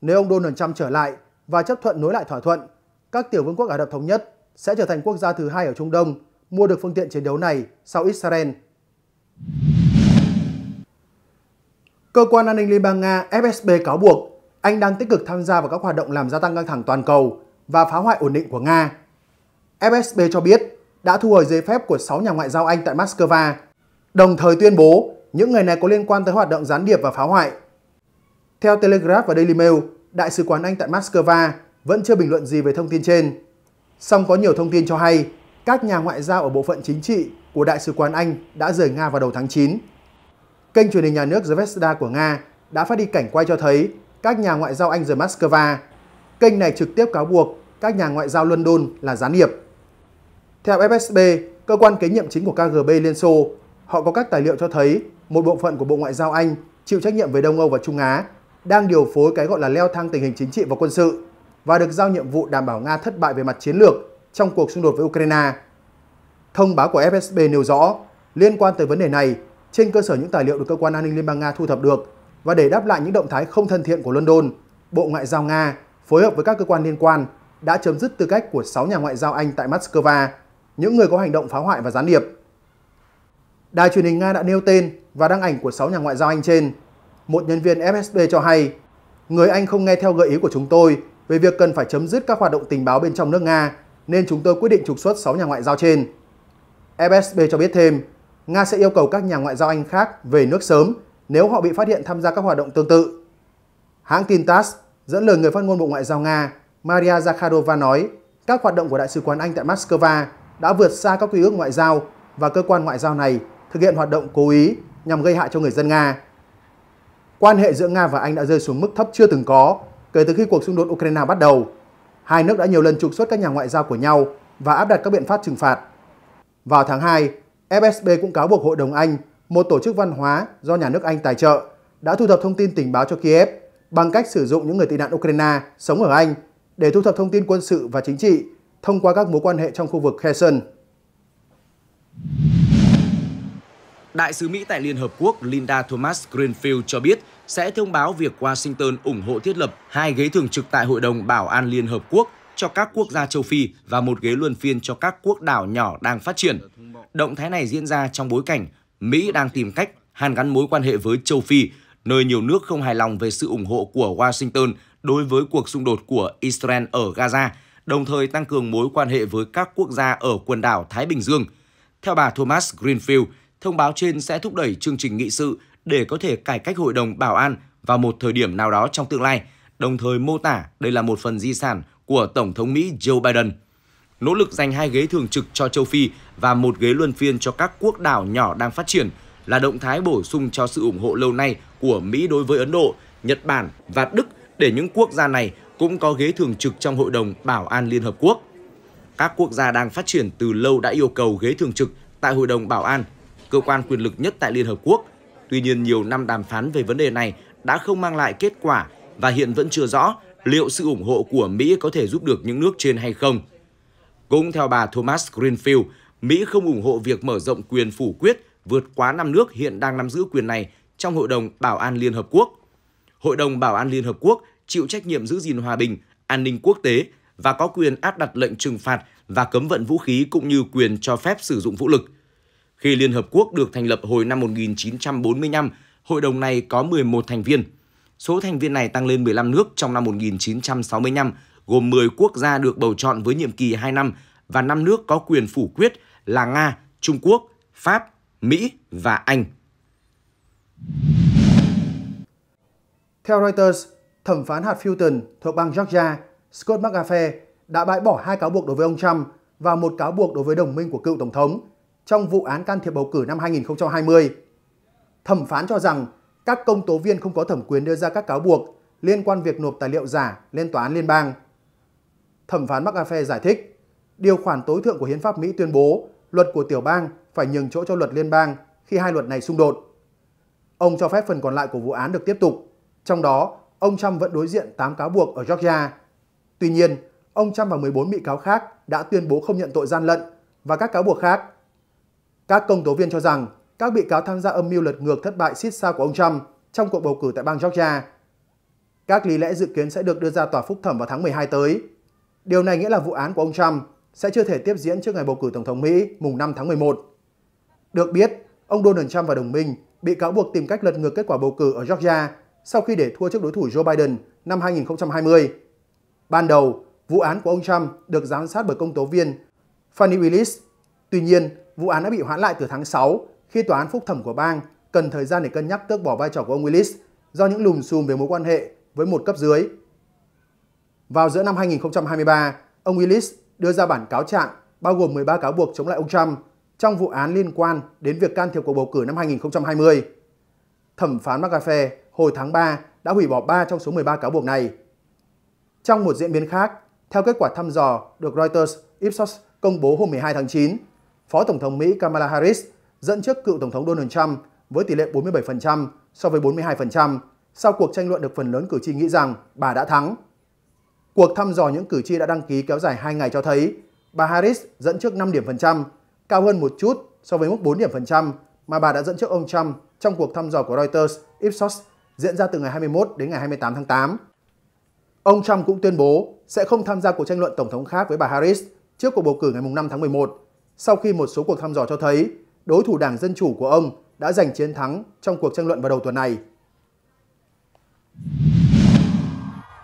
Nếu ông Donald Trump trở lại và chấp thuận nối lại thỏa thuận, các tiểu vương quốc Ả Rập Thống Nhất sẽ trở thành quốc gia thứ hai ở Trung Đông mua được phương tiện chiến đấu này sau Israel. Cơ quan an ninh Liên bang Nga FSB cáo buộc anh đang tích cực tham gia vào các hoạt động làm gia tăng căng thẳng toàn cầu và phá hoại ổn định của Nga. FSB cho biết đã thu hồi giấy phép của 6 nhà ngoại giao Anh tại Moscow, đồng thời tuyên bố những người này có liên quan tới hoạt động gián điệp và phá hoại. Theo Telegraph và Daily Mail, Đại sứ quán Anh tại Moscow vẫn chưa bình luận gì về thông tin trên. Song có nhiều thông tin cho hay các nhà ngoại giao ở bộ phận chính trị của Đại sứ quán Anh đã rời Nga vào đầu tháng 9. Kênh truyền hình nhà nước Zvezda của Nga đã phát đi cảnh quay cho thấy các nhà ngoại giao Anh rời Moscow. Kênh này trực tiếp cáo buộc các nhà ngoại giao London là gián điệp. Theo FSB, cơ quan kế nhiệm chính của KGB Liên Xô, họ có các tài liệu cho thấy một bộ phận của Bộ Ngoại giao Anh chịu trách nhiệm về Đông Âu và Trung Á đang điều phối cái gọi là leo thang tình hình chính trị và quân sự và được giao nhiệm vụ đảm bảo Nga thất bại về mặt chiến lược trong cuộc xung đột với Ukraine. Thông báo của FSB nêu rõ, liên quan tới vấn đề này, trên cơ sở những tài liệu được cơ quan an ninh Liên bang Nga thu thập được và để đáp lại những động thái không thân thiện của London, Bộ Ngoại giao Nga phối hợp với các cơ quan liên quan đã chấm dứt tư cách của 6 nhà ngoại giao Anh tại Moscow, những người có hành động phá hoại và gián điệp. Đài truyền hình Nga đã nêu tên và đăng ảnh của 6 nhà ngoại giao Anh trên. Một nhân viên FSB cho hay, người Anh không nghe theo gợi ý của chúng tôi về việc cần phải chấm dứt các hoạt động tình báo bên trong nước Nga, nên chúng tôi quyết định trục xuất 6 nhà ngoại giao trên. FSB cho biết thêm, Nga sẽ yêu cầu các nhà ngoại giao Anh khác về nước sớm nếu họ bị phát hiện tham gia các hoạt động tương tự. Hãng tin TASS dẫn lời người phát ngôn Bộ Ngoại giao Nga Maria Zakharova nói các hoạt động của Đại sứ quán Anh tại Moscow đã vượt xa các quy ước ngoại giao và cơ quan ngoại giao này thực hiện hoạt động cố ý nhằm gây hại cho người dân Nga. Quan hệ giữa Nga và Anh đã rơi xuống mức thấp chưa từng có kể từ khi cuộc xung đột Ukraine bắt đầu. Hai nước đã nhiều lần trục xuất các nhà ngoại giao của nhau và áp đặt các biện pháp trừng phạt. Vào tháng 2, FSB cũng cáo buộc Hội đồng Anh, một tổ chức văn hóa do nhà nước Anh tài trợ, đã thu thập thông tin tình báo cho Kiev bằng cách sử dụng những người tị nạn Ukraine sống ở Anh để thu thập thông tin quân sự và chính trị thông qua các mối quan hệ trong khu vực Kherson. Đại sứ Mỹ tại Liên Hợp Quốc Linda Thomas Greenfield cho biết sẽ thông báo việc Washington ủng hộ thiết lập hai ghế thường trực tại Hội đồng Bảo an Liên Hợp Quốc cho các quốc gia châu Phi và một ghế luân phiên cho các quốc đảo nhỏ đang phát triển. Động thái này diễn ra trong bối cảnh Mỹ đang tìm cách hàn gắn mối quan hệ với châu Phi, nơi nhiều nước không hài lòng về sự ủng hộ của Washington đối với cuộc xung đột của Israel ở Gaza, đồng thời tăng cường mối quan hệ với các quốc gia ở quần đảo Thái Bình Dương. Theo bà Thomas Greenfield, thông báo trên sẽ thúc đẩy chương trình nghị sự để có thể cải cách Hội đồng Bảo an vào một thời điểm nào đó trong tương lai, đồng thời mô tả đây là một phần di sản của Tổng thống Mỹ Joe Biden. Nỗ lực giành hai ghế thường trực cho châu Phi và một ghế luân phiên cho các quốc đảo nhỏ đang phát triển là động thái bổ sung cho sự ủng hộ lâu nay của Mỹ đối với Ấn Độ, Nhật Bản và Đức để những quốc gia này cũng có ghế thường trực trong Hội đồng Bảo an Liên Hợp Quốc. Các quốc gia đang phát triển từ lâu đã yêu cầu ghế thường trực tại Hội đồng Bảo an, cơ quan quyền lực nhất tại Liên Hợp Quốc. Tuy nhiên, nhiều năm đàm phán về vấn đề này đã không mang lại kết quả và hiện vẫn chưa rõ liệu sự ủng hộ của Mỹ có thể giúp được những nước trên hay không. Cũng theo bà Thomas Greenfield, Mỹ không ủng hộ việc mở rộng quyền phủ quyết vượt quá 5 nước hiện đang nắm giữ quyền này trong Hội đồng Bảo an Liên Hợp Quốc. Hội đồng Bảo an Liên Hợp Quốc chịu trách nhiệm giữ gìn hòa bình, an ninh quốc tế và có quyền áp đặt lệnh trừng phạt và cấm vận vũ khí cũng như quyền cho phép sử dụng vũ lực. Khi Liên Hợp Quốc được thành lập hồi năm 1945, hội đồng này có 11 thành viên – Số thành viên này tăng lên 15 nước trong năm 1965, gồm 10 quốc gia được bầu chọn với nhiệm kỳ 2 năm và 5 nước có quyền phủ quyết là Nga, Trung Quốc, Pháp, Mỹ và Anh. Theo Reuters, thẩm phán hạt Fulton thuộc bang Georgia, Scott McAfee đã bãi bỏ hai cáo buộc đối với ông Trump và một cáo buộc đối với đồng minh của cựu tổng thống trong vụ án can thiệp bầu cử năm 2020. Thẩm phán cho rằng các công tố viên không có thẩm quyền đưa ra các cáo buộc liên quan việc nộp tài liệu giả lên tòa án liên bang. Thẩm phán McAfee giải thích, điều khoản tối thượng của hiến pháp Mỹ tuyên bố luật của tiểu bang phải nhường chỗ cho luật liên bang khi hai luật này xung đột. Ông cho phép phần còn lại của vụ án được tiếp tục, trong đó ông Trump vẫn đối diện 8 cáo buộc ở Georgia. Tuy nhiên, ông Trump và 14 bị cáo khác đã tuyên bố không nhận tội gian lận và các cáo buộc khác. Các công tố viên cho rằng các bị cáo tham gia âm mưu lật ngược thất bại xít sao của ông Trump trong cuộc bầu cử tại bang Georgia. Các lý lẽ dự kiến sẽ được đưa ra tòa phúc thẩm vào tháng 12 tới. Điều này nghĩa là vụ án của ông Trump sẽ chưa thể tiếp diễn trước ngày bầu cử Tổng thống Mỹ mùng 5 tháng 11. Được biết, ông Donald Trump và đồng minh bị cáo buộc tìm cách lật ngược kết quả bầu cử ở Georgia sau khi để thua trước đối thủ Joe Biden năm 2020. Ban đầu, vụ án của ông Trump được giám sát bởi công tố viên Fannie Willis. Tuy nhiên, vụ án đã bị hoãn lại từ tháng 6 khi tòa án phúc thẩm của bang cần thời gian để cân nhắc tước bỏ vai trò của ông Willis do những lùm xùm về mối quan hệ với một cấp dưới. Vào giữa năm 2023, ông Willis đưa ra bản cáo trạng bao gồm 13 cáo buộc chống lại ông Trump trong vụ án liên quan đến việc can thiệp cuộc bầu cử năm 2020. Thẩm phán McAfee hồi tháng 3 đã hủy bỏ 3 trong số 13 cáo buộc này. Trong một diễn biến khác, theo kết quả thăm dò được Reuters Ipsos công bố hôm 12 tháng 9, Phó Tổng thống Mỹ Kamala Harris dẫn trước cựu Tổng thống Donald Trump với tỷ lệ 47% so với 42% sau cuộc tranh luận được phần lớn cử tri nghĩ rằng bà đã thắng. Cuộc thăm dò những cử tri đã đăng ký kéo dài 2 ngày cho thấy bà Harris dẫn trước 5 điểm phần trăm, cao hơn một chút so với mức 4 điểm phần trăm mà bà đã dẫn trước ông Trump trong cuộc thăm dò của Reuters Ipsos diễn ra từ ngày 21 đến ngày 28 tháng 8. Ông Trump cũng tuyên bố sẽ không tham gia cuộc tranh luận tổng thống khác với bà Harris trước cuộc bầu cử ngày 5 tháng 11, sau khi một số cuộc thăm dò cho thấy đối thủ Đảng Dân Chủ của ông đã giành chiến thắng trong cuộc tranh luận vào đầu tuần này.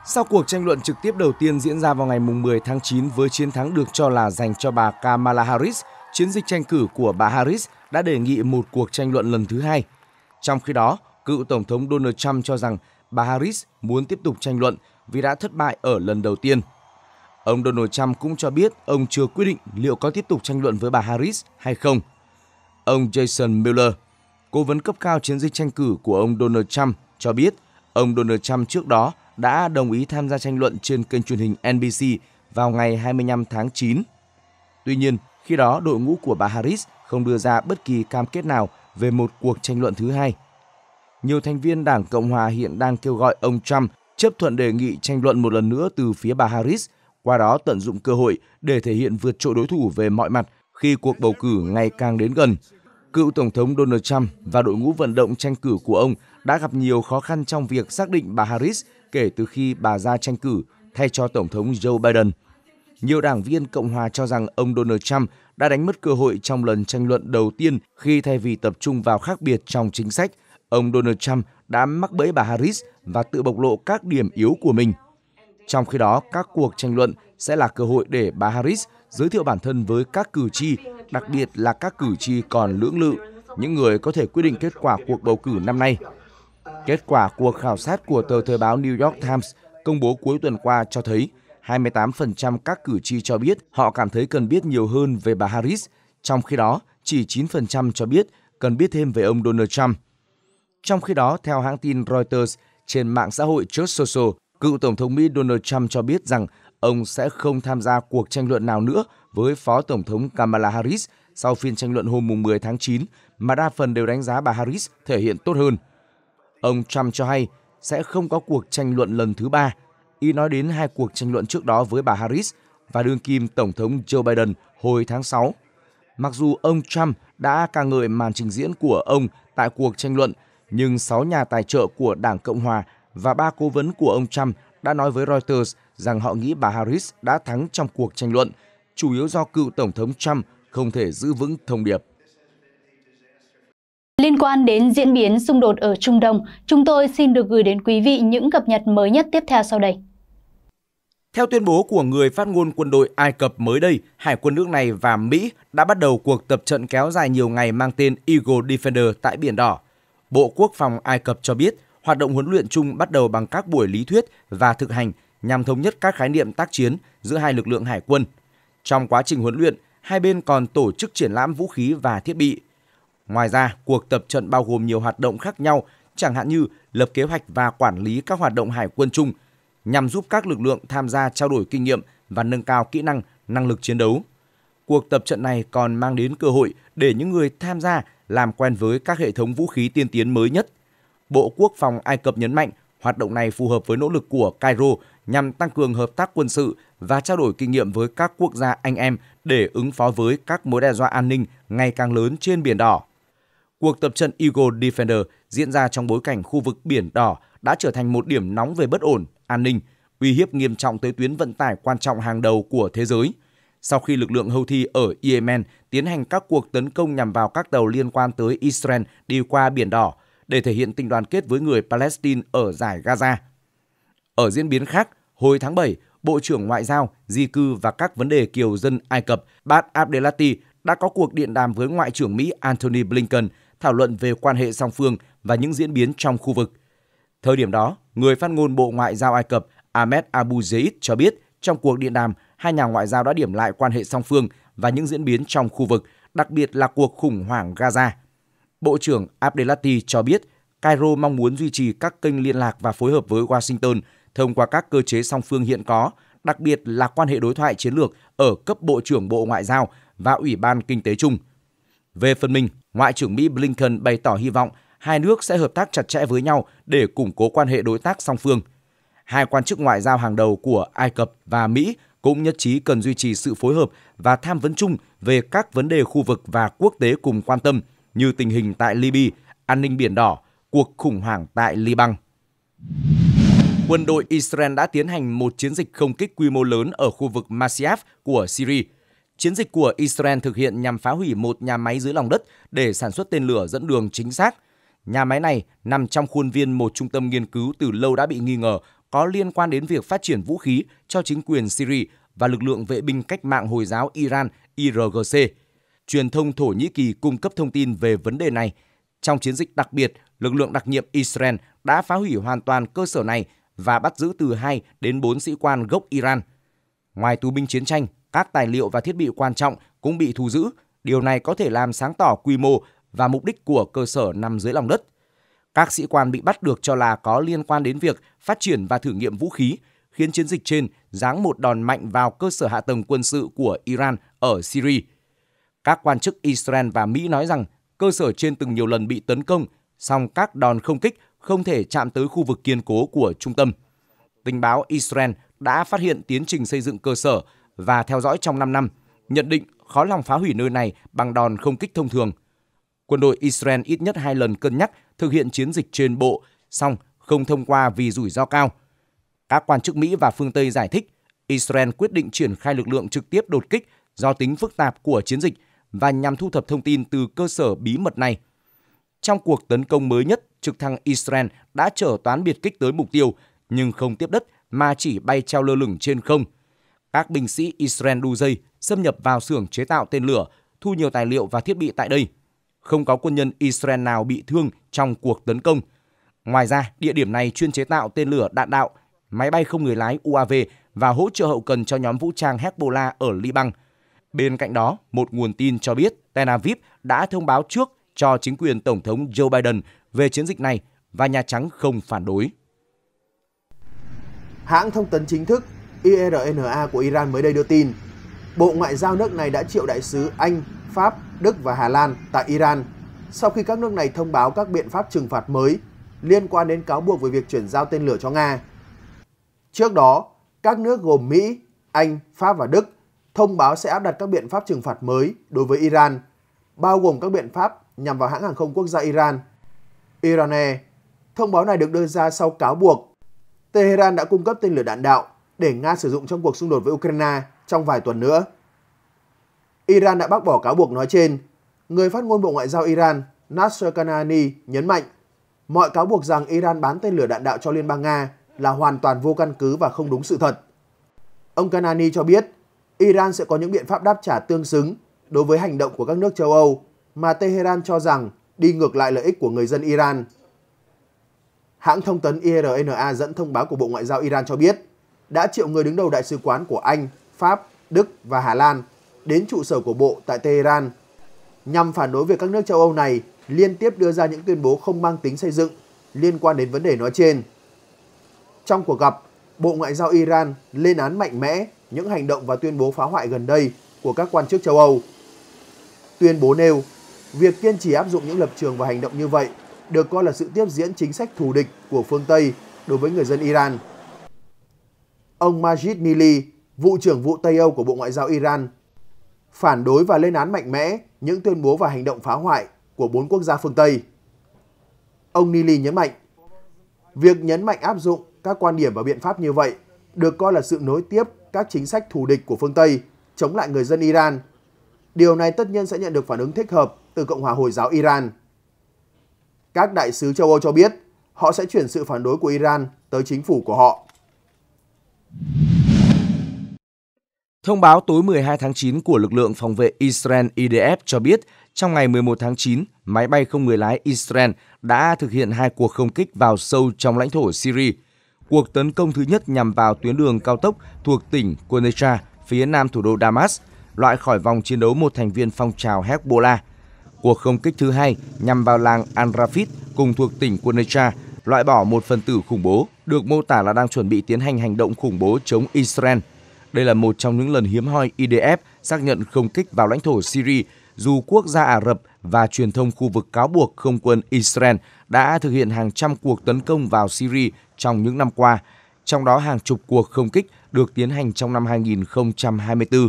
Sau cuộc tranh luận trực tiếp đầu tiên diễn ra vào ngày 10 tháng 9 với chiến thắng được cho là dành cho bà Kamala Harris, chiến dịch tranh cử của bà Harris đã đề nghị một cuộc tranh luận lần thứ hai. Trong khi đó, cựu Tổng thống Donald Trump cho rằng bà Harris muốn tiếp tục tranh luận vì đã thất bại ở lần đầu tiên. Ông Donald Trump cũng cho biết ông chưa quyết định liệu có tiếp tục tranh luận với bà Harris hay không – Ông Jason Miller, cố vấn cấp cao chiến dịch tranh cử của ông Donald Trump, cho biết ông Donald Trump trước đó đã đồng ý tham gia tranh luận trên kênh truyền hình NBC vào ngày 25 tháng 9. Tuy nhiên, khi đó đội ngũ của bà Harris không đưa ra bất kỳ cam kết nào về một cuộc tranh luận thứ hai. Nhiều thành viên Đảng Cộng hòa hiện đang kêu gọi ông Trump chấp thuận đề nghị tranh luận một lần nữa từ phía bà Harris, qua đó tận dụng cơ hội để thể hiện vượt trội đối thủ về mọi mặt khi cuộc bầu cử ngày càng đến gần. Cựu Tổng thống Donald Trump và đội ngũ vận động tranh cử của ông đã gặp nhiều khó khăn trong việc xác định bà Harris kể từ khi bà ra tranh cử thay cho Tổng thống Joe Biden. Nhiều đảng viên Cộng hòa cho rằng ông Donald Trump đã đánh mất cơ hội trong lần tranh luận đầu tiên khi thay vì tập trung vào khác biệt trong chính sách, ông Donald Trump đã mắc bẫy bà Harris và tự bộc lộ các điểm yếu của mình. Trong khi đó, các cuộc tranh luận sẽ là cơ hội để bà Harris giới thiệu bản thân với các cử tri, đặc biệt là các cử tri còn lưỡng lự, những người có thể quyết định kết quả cuộc bầu cử năm nay. Kết quả cuộc khảo sát của tờ thời báo New York Times công bố cuối tuần qua cho thấy 28% các cử tri cho biết họ cảm thấy cần biết nhiều hơn về bà Harris, trong khi đó chỉ 9% cho biết cần biết thêm về ông Donald Trump. Trong khi đó, theo hãng tin Reuters, trên mạng xã hội Just Social, cựu Tổng thống Mỹ Donald Trump cho biết rằng ông sẽ không tham gia cuộc tranh luận nào nữa với Phó Tổng thống Kamala Harris sau phiên tranh luận hôm 10 tháng 9 mà đa phần đều đánh giá bà Harris thể hiện tốt hơn. Ông Trump cho hay sẽ không có cuộc tranh luận lần thứ ba. Y nói đến hai cuộc tranh luận trước đó với bà Harris và đương kim Tổng thống Joe Biden hồi tháng 6. Mặc dù ông Trump đã ca ngợi màn trình diễn của ông tại cuộc tranh luận, nhưng sáu nhà tài trợ của Đảng Cộng Hòa và ba cố vấn của ông Trump đã nói với Reuters rằng họ nghĩ bà Harris đã thắng trong cuộc tranh luận, chủ yếu do cựu Tổng thống Trump không thể giữ vững thông điệp. Liên quan đến diễn biến xung đột ở Trung Đông, chúng tôi xin được gửi đến quý vị những cập nhật mới nhất tiếp theo sau đây. Theo tuyên bố của người phát ngôn quân đội Ai Cập mới đây, Hải quân nước này và Mỹ đã bắt đầu cuộc tập trận kéo dài nhiều ngày mang tên Eagle Defender tại Biển Đỏ. Bộ Quốc phòng Ai Cập cho biết, hoạt động huấn luyện chung bắt đầu bằng các buổi lý thuyết và thực hành nhằm thống nhất các khái niệm tác chiến giữa hai lực lượng hải quân. Trong quá trình huấn luyện, hai bên còn tổ chức triển lãm vũ khí và thiết bị. Ngoài ra, cuộc tập trận bao gồm nhiều hoạt động khác nhau, chẳng hạn như lập kế hoạch và quản lý các hoạt động hải quân chung, nhằm giúp các lực lượng tham gia trao đổi kinh nghiệm và nâng cao kỹ năng, năng lực chiến đấu. Cuộc tập trận này còn mang đến cơ hội để những người tham gia làm quen với các hệ thống vũ khí tiên tiến mới nhất. Bộ Quốc phòng Ai Cập nhấn mạnh hoạt động này phù hợp với nỗ lực của Cairo nhằm tăng cường hợp tác quân sự và trao đổi kinh nghiệm với các quốc gia anh em để ứng phó với các mối đe dọa an ninh ngày càng lớn trên Biển Đỏ. Cuộc tập trận Eagle Defender diễn ra trong bối cảnh khu vực Biển Đỏ đã trở thành một điểm nóng về bất ổn, an ninh, uy hiếp nghiêm trọng tới tuyến vận tải quan trọng hàng đầu của thế giới. Sau khi lực lượng Houthi ở Yemen tiến hành các cuộc tấn công nhằm vào các tàu liên quan tới Israel đi qua Biển Đỏ để thể hiện tình đoàn kết với người Palestine ở giải Gaza – ở diễn biến khác, hồi tháng 7, Bộ trưởng Ngoại giao, Di cư và các vấn đề kiều dân Ai Cập Bad Abdelati đã có cuộc điện đàm với Ngoại trưởng Mỹ Antony Blinken thảo luận về quan hệ song phương và những diễn biến trong khu vực. Thời điểm đó, người phát ngôn Bộ Ngoại giao Ai Cập Ahmed Abu Zaid cho biết trong cuộc điện đàm, hai nhà ngoại giao đã điểm lại quan hệ song phương và những diễn biến trong khu vực, đặc biệt là cuộc khủng hoảng Gaza. Bộ trưởng Abdelati cho biết Cairo mong muốn duy trì các kênh liên lạc và phối hợp với Washington – thông qua các cơ chế song phương hiện có, đặc biệt là quan hệ đối thoại chiến lược ở cấp Bộ trưởng Bộ Ngoại giao và Ủy ban Kinh tế chung. Về phần mình, Ngoại trưởng Mỹ Blinken bày tỏ hy vọng hai nước sẽ hợp tác chặt chẽ với nhau để củng cố quan hệ đối tác song phương. Hai quan chức ngoại giao hàng đầu của Ai Cập và Mỹ cũng nhất trí cần duy trì sự phối hợp và tham vấn chung về các vấn đề khu vực và quốc tế cùng quan tâm như tình hình tại Libya, an ninh biển đỏ, cuộc khủng hoảng tại Liban quân đội Israel đã tiến hành một chiến dịch không kích quy mô lớn ở khu vực Masyaf của Syria. Chiến dịch của Israel thực hiện nhằm phá hủy một nhà máy dưới lòng đất để sản xuất tên lửa dẫn đường chính xác. Nhà máy này nằm trong khuôn viên một trung tâm nghiên cứu từ lâu đã bị nghi ngờ có liên quan đến việc phát triển vũ khí cho chính quyền Syria và lực lượng vệ binh cách mạng Hồi giáo Iran IRGC. Truyền thông Thổ Nhĩ Kỳ cung cấp thông tin về vấn đề này. Trong chiến dịch đặc biệt, lực lượng đặc nhiệm Israel đã phá hủy hoàn toàn cơ sở này và bắt giữ từ 2 đến 4 sĩ quan gốc Iran. Ngoài tù binh chiến tranh, các tài liệu và thiết bị quan trọng cũng bị thu giữ. Điều này có thể làm sáng tỏ quy mô và mục đích của cơ sở nằm dưới lòng đất. Các sĩ quan bị bắt được cho là có liên quan đến việc phát triển và thử nghiệm vũ khí, khiến chiến dịch trên giáng một đòn mạnh vào cơ sở hạ tầng quân sự của Iran ở Syria. Các quan chức Israel và Mỹ nói rằng cơ sở trên từng nhiều lần bị tấn công, song các đòn không kích không thể chạm tới khu vực kiên cố của trung tâm. Tình báo Israel đã phát hiện tiến trình xây dựng cơ sở và theo dõi trong 5 năm, nhận định khó lòng phá hủy nơi này bằng đòn không kích thông thường. Quân đội Israel ít nhất hai lần cân nhắc thực hiện chiến dịch trên bộ, song không thông qua vì rủi ro cao. Các quan chức Mỹ và phương Tây giải thích Israel quyết định triển khai lực lượng trực tiếp đột kích do tính phức tạp của chiến dịch và nhằm thu thập thông tin từ cơ sở bí mật này – trong cuộc tấn công mới nhất, trực thăng Israel đã chở toán biệt kích tới mục tiêu, nhưng không tiếp đất mà chỉ bay treo lơ lửng trên không. Các binh sĩ Israel đu dây xâm nhập vào xưởng chế tạo tên lửa, thu nhiều tài liệu và thiết bị tại đây. Không có quân nhân Israel nào bị thương trong cuộc tấn công. Ngoài ra, địa điểm này chuyên chế tạo tên lửa đạn đạo, máy bay không người lái UAV và hỗ trợ hậu cần cho nhóm vũ trang Hezbollah ở Liban. Bên cạnh đó, một nguồn tin cho biết Tel Aviv đã thông báo trước cho chính quyền Tổng thống Joe Biden về chiến dịch này và Nhà Trắng không phản đối. Hãng thông tấn chính thức IRNA của Iran mới đây đưa tin, Bộ Ngoại giao nước này đã triệu đại sứ Anh, Pháp, Đức và Hà Lan tại Iran sau khi các nước này thông báo các biện pháp trừng phạt mới liên quan đến cáo buộc về việc chuyển giao tên lửa cho Nga. Trước đó, các nước gồm Mỹ, Anh, Pháp và Đức thông báo sẽ áp đặt các biện pháp trừng phạt mới đối với Iran, bao gồm các biện pháp nhằm vào hãng hàng không quốc gia Iran. Iran Air. Thông báo này được đưa ra sau cáo buộc Tehran đã cung cấp tên lửa đạn đạo để Nga sử dụng trong cuộc xung đột với Ukraine trong vài tuần nữa. Iran đã bác bỏ cáo buộc nói trên. Người phát ngôn Bộ Ngoại giao Iran Nasser Kanani nhấn mạnh mọi cáo buộc rằng Iran bán tên lửa đạn đạo cho Liên bang Nga là hoàn toàn vô căn cứ và không đúng sự thật. Ông Kanani cho biết Iran sẽ có những biện pháp đáp trả tương xứng đối với hành động của các nước châu Âu mà Tehran cho rằng đi ngược lại lợi ích của người dân Iran. Hãng thông tấn IRNA dẫn thông báo của Bộ Ngoại giao Iran cho biết đã triệu người đứng đầu đại sứ quán của Anh, Pháp, Đức và Hà Lan đến trụ sở của Bộ tại Tehran nhằm phản đối việc các nước châu Âu này liên tiếp đưa ra những tuyên bố không mang tính xây dựng liên quan đến vấn đề nói trên. Trong cuộc gặp, Bộ Ngoại giao Iran lên án mạnh mẽ những hành động và tuyên bố phá hoại gần đây của các quan chức châu Âu. Tuyên bố nêu Việc kiên trì áp dụng những lập trường và hành động như vậy được coi là sự tiếp diễn chính sách thù địch của phương Tây đối với người dân Iran. Ông Majid Mili, vụ trưởng vụ Tây Âu của Bộ Ngoại giao Iran, phản đối và lên án mạnh mẽ những tuyên bố và hành động phá hoại của bốn quốc gia phương Tây. Ông Nili nhấn mạnh, việc nhấn mạnh áp dụng các quan điểm và biện pháp như vậy được coi là sự nối tiếp các chính sách thù địch của phương Tây chống lại người dân Iran. Điều này tất nhiên sẽ nhận được phản ứng thích hợp từ Cộng hòa Hồi giáo Iran. Các đại sứ châu Âu cho biết họ sẽ chuyển sự phản đối của Iran tới chính phủ của họ. Thông báo tối 12 tháng 9 của lực lượng phòng vệ Israel IDF cho biết trong ngày 11 tháng 9, máy bay không người lái Israel đã thực hiện hai cuộc không kích vào sâu trong lãnh thổ Syria. Cuộc tấn công thứ nhất nhằm vào tuyến đường cao tốc thuộc tỉnh Quneitra, phía nam thủ đô Damas, loại khỏi vòng chiến đấu một thành viên phong trào Hezbollah – Cuộc không kích thứ hai nhằm vào làng Al-Rafid cùng thuộc tỉnh Quneitra, loại bỏ một phần tử khủng bố được mô tả là đang chuẩn bị tiến hành hành động khủng bố chống Israel. Đây là một trong những lần hiếm hoi IDF xác nhận không kích vào lãnh thổ Syria dù quốc gia Ả Rập và truyền thông khu vực cáo buộc không quân Israel đã thực hiện hàng trăm cuộc tấn công vào Syria trong những năm qua, trong đó hàng chục cuộc không kích được tiến hành trong năm 2024.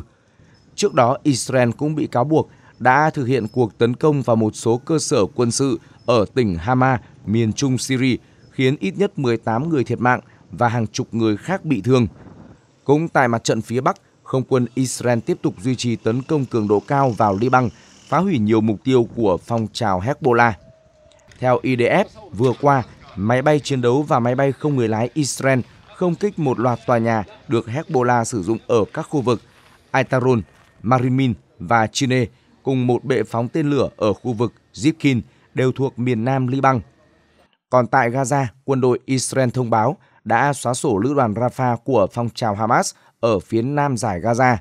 Trước đó, Israel cũng bị cáo buộc đã thực hiện cuộc tấn công vào một số cơ sở quân sự ở tỉnh Hama, miền trung Syria, khiến ít nhất 18 người thiệt mạng và hàng chục người khác bị thương. Cũng tại mặt trận phía Bắc, không quân Israel tiếp tục duy trì tấn công cường độ cao vào Liban, phá hủy nhiều mục tiêu của phong trào Hezbollah. Theo IDF, vừa qua, máy bay chiến đấu và máy bay không người lái Israel không kích một loạt tòa nhà được Hezbollah sử dụng ở các khu vực Aitaron, Marimin và Chine cùng một bệ phóng tên lửa ở khu vực Zipkin đều thuộc miền nam Liban. Còn tại Gaza, quân đội Israel thông báo đã xóa sổ lữ đoàn Rafah của phong trào Hamas ở phía nam giải Gaza.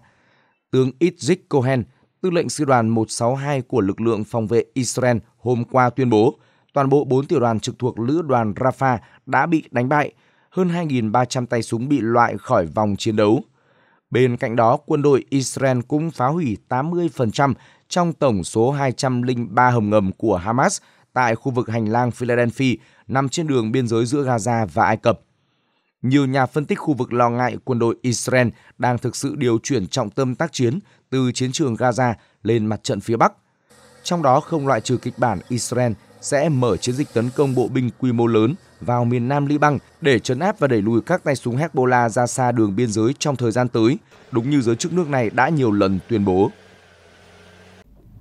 Tướng Itzik Cohen, tư lệnh sư đoàn 162 của lực lượng phòng vệ Israel hôm qua tuyên bố toàn bộ 4 tiểu đoàn trực thuộc lữ đoàn Rafah đã bị đánh bại, hơn 2.300 tay súng bị loại khỏi vòng chiến đấu. Bên cạnh đó, quân đội Israel cũng phá hủy 80% trong tổng số 203 hầm ngầm của Hamas tại khu vực hành lang Philadelphia nằm trên đường biên giới giữa Gaza và Ai Cập. Nhiều nhà phân tích khu vực lo ngại quân đội Israel đang thực sự điều chuyển trọng tâm tác chiến từ chiến trường Gaza lên mặt trận phía Bắc. Trong đó không loại trừ kịch bản Israel sẽ mở chiến dịch tấn công bộ binh quy mô lớn vào miền Nam Liban để trấn áp và đẩy lùi các tay súng Hezbollah ra xa đường biên giới trong thời gian tới, đúng như giới chức nước này đã nhiều lần tuyên bố.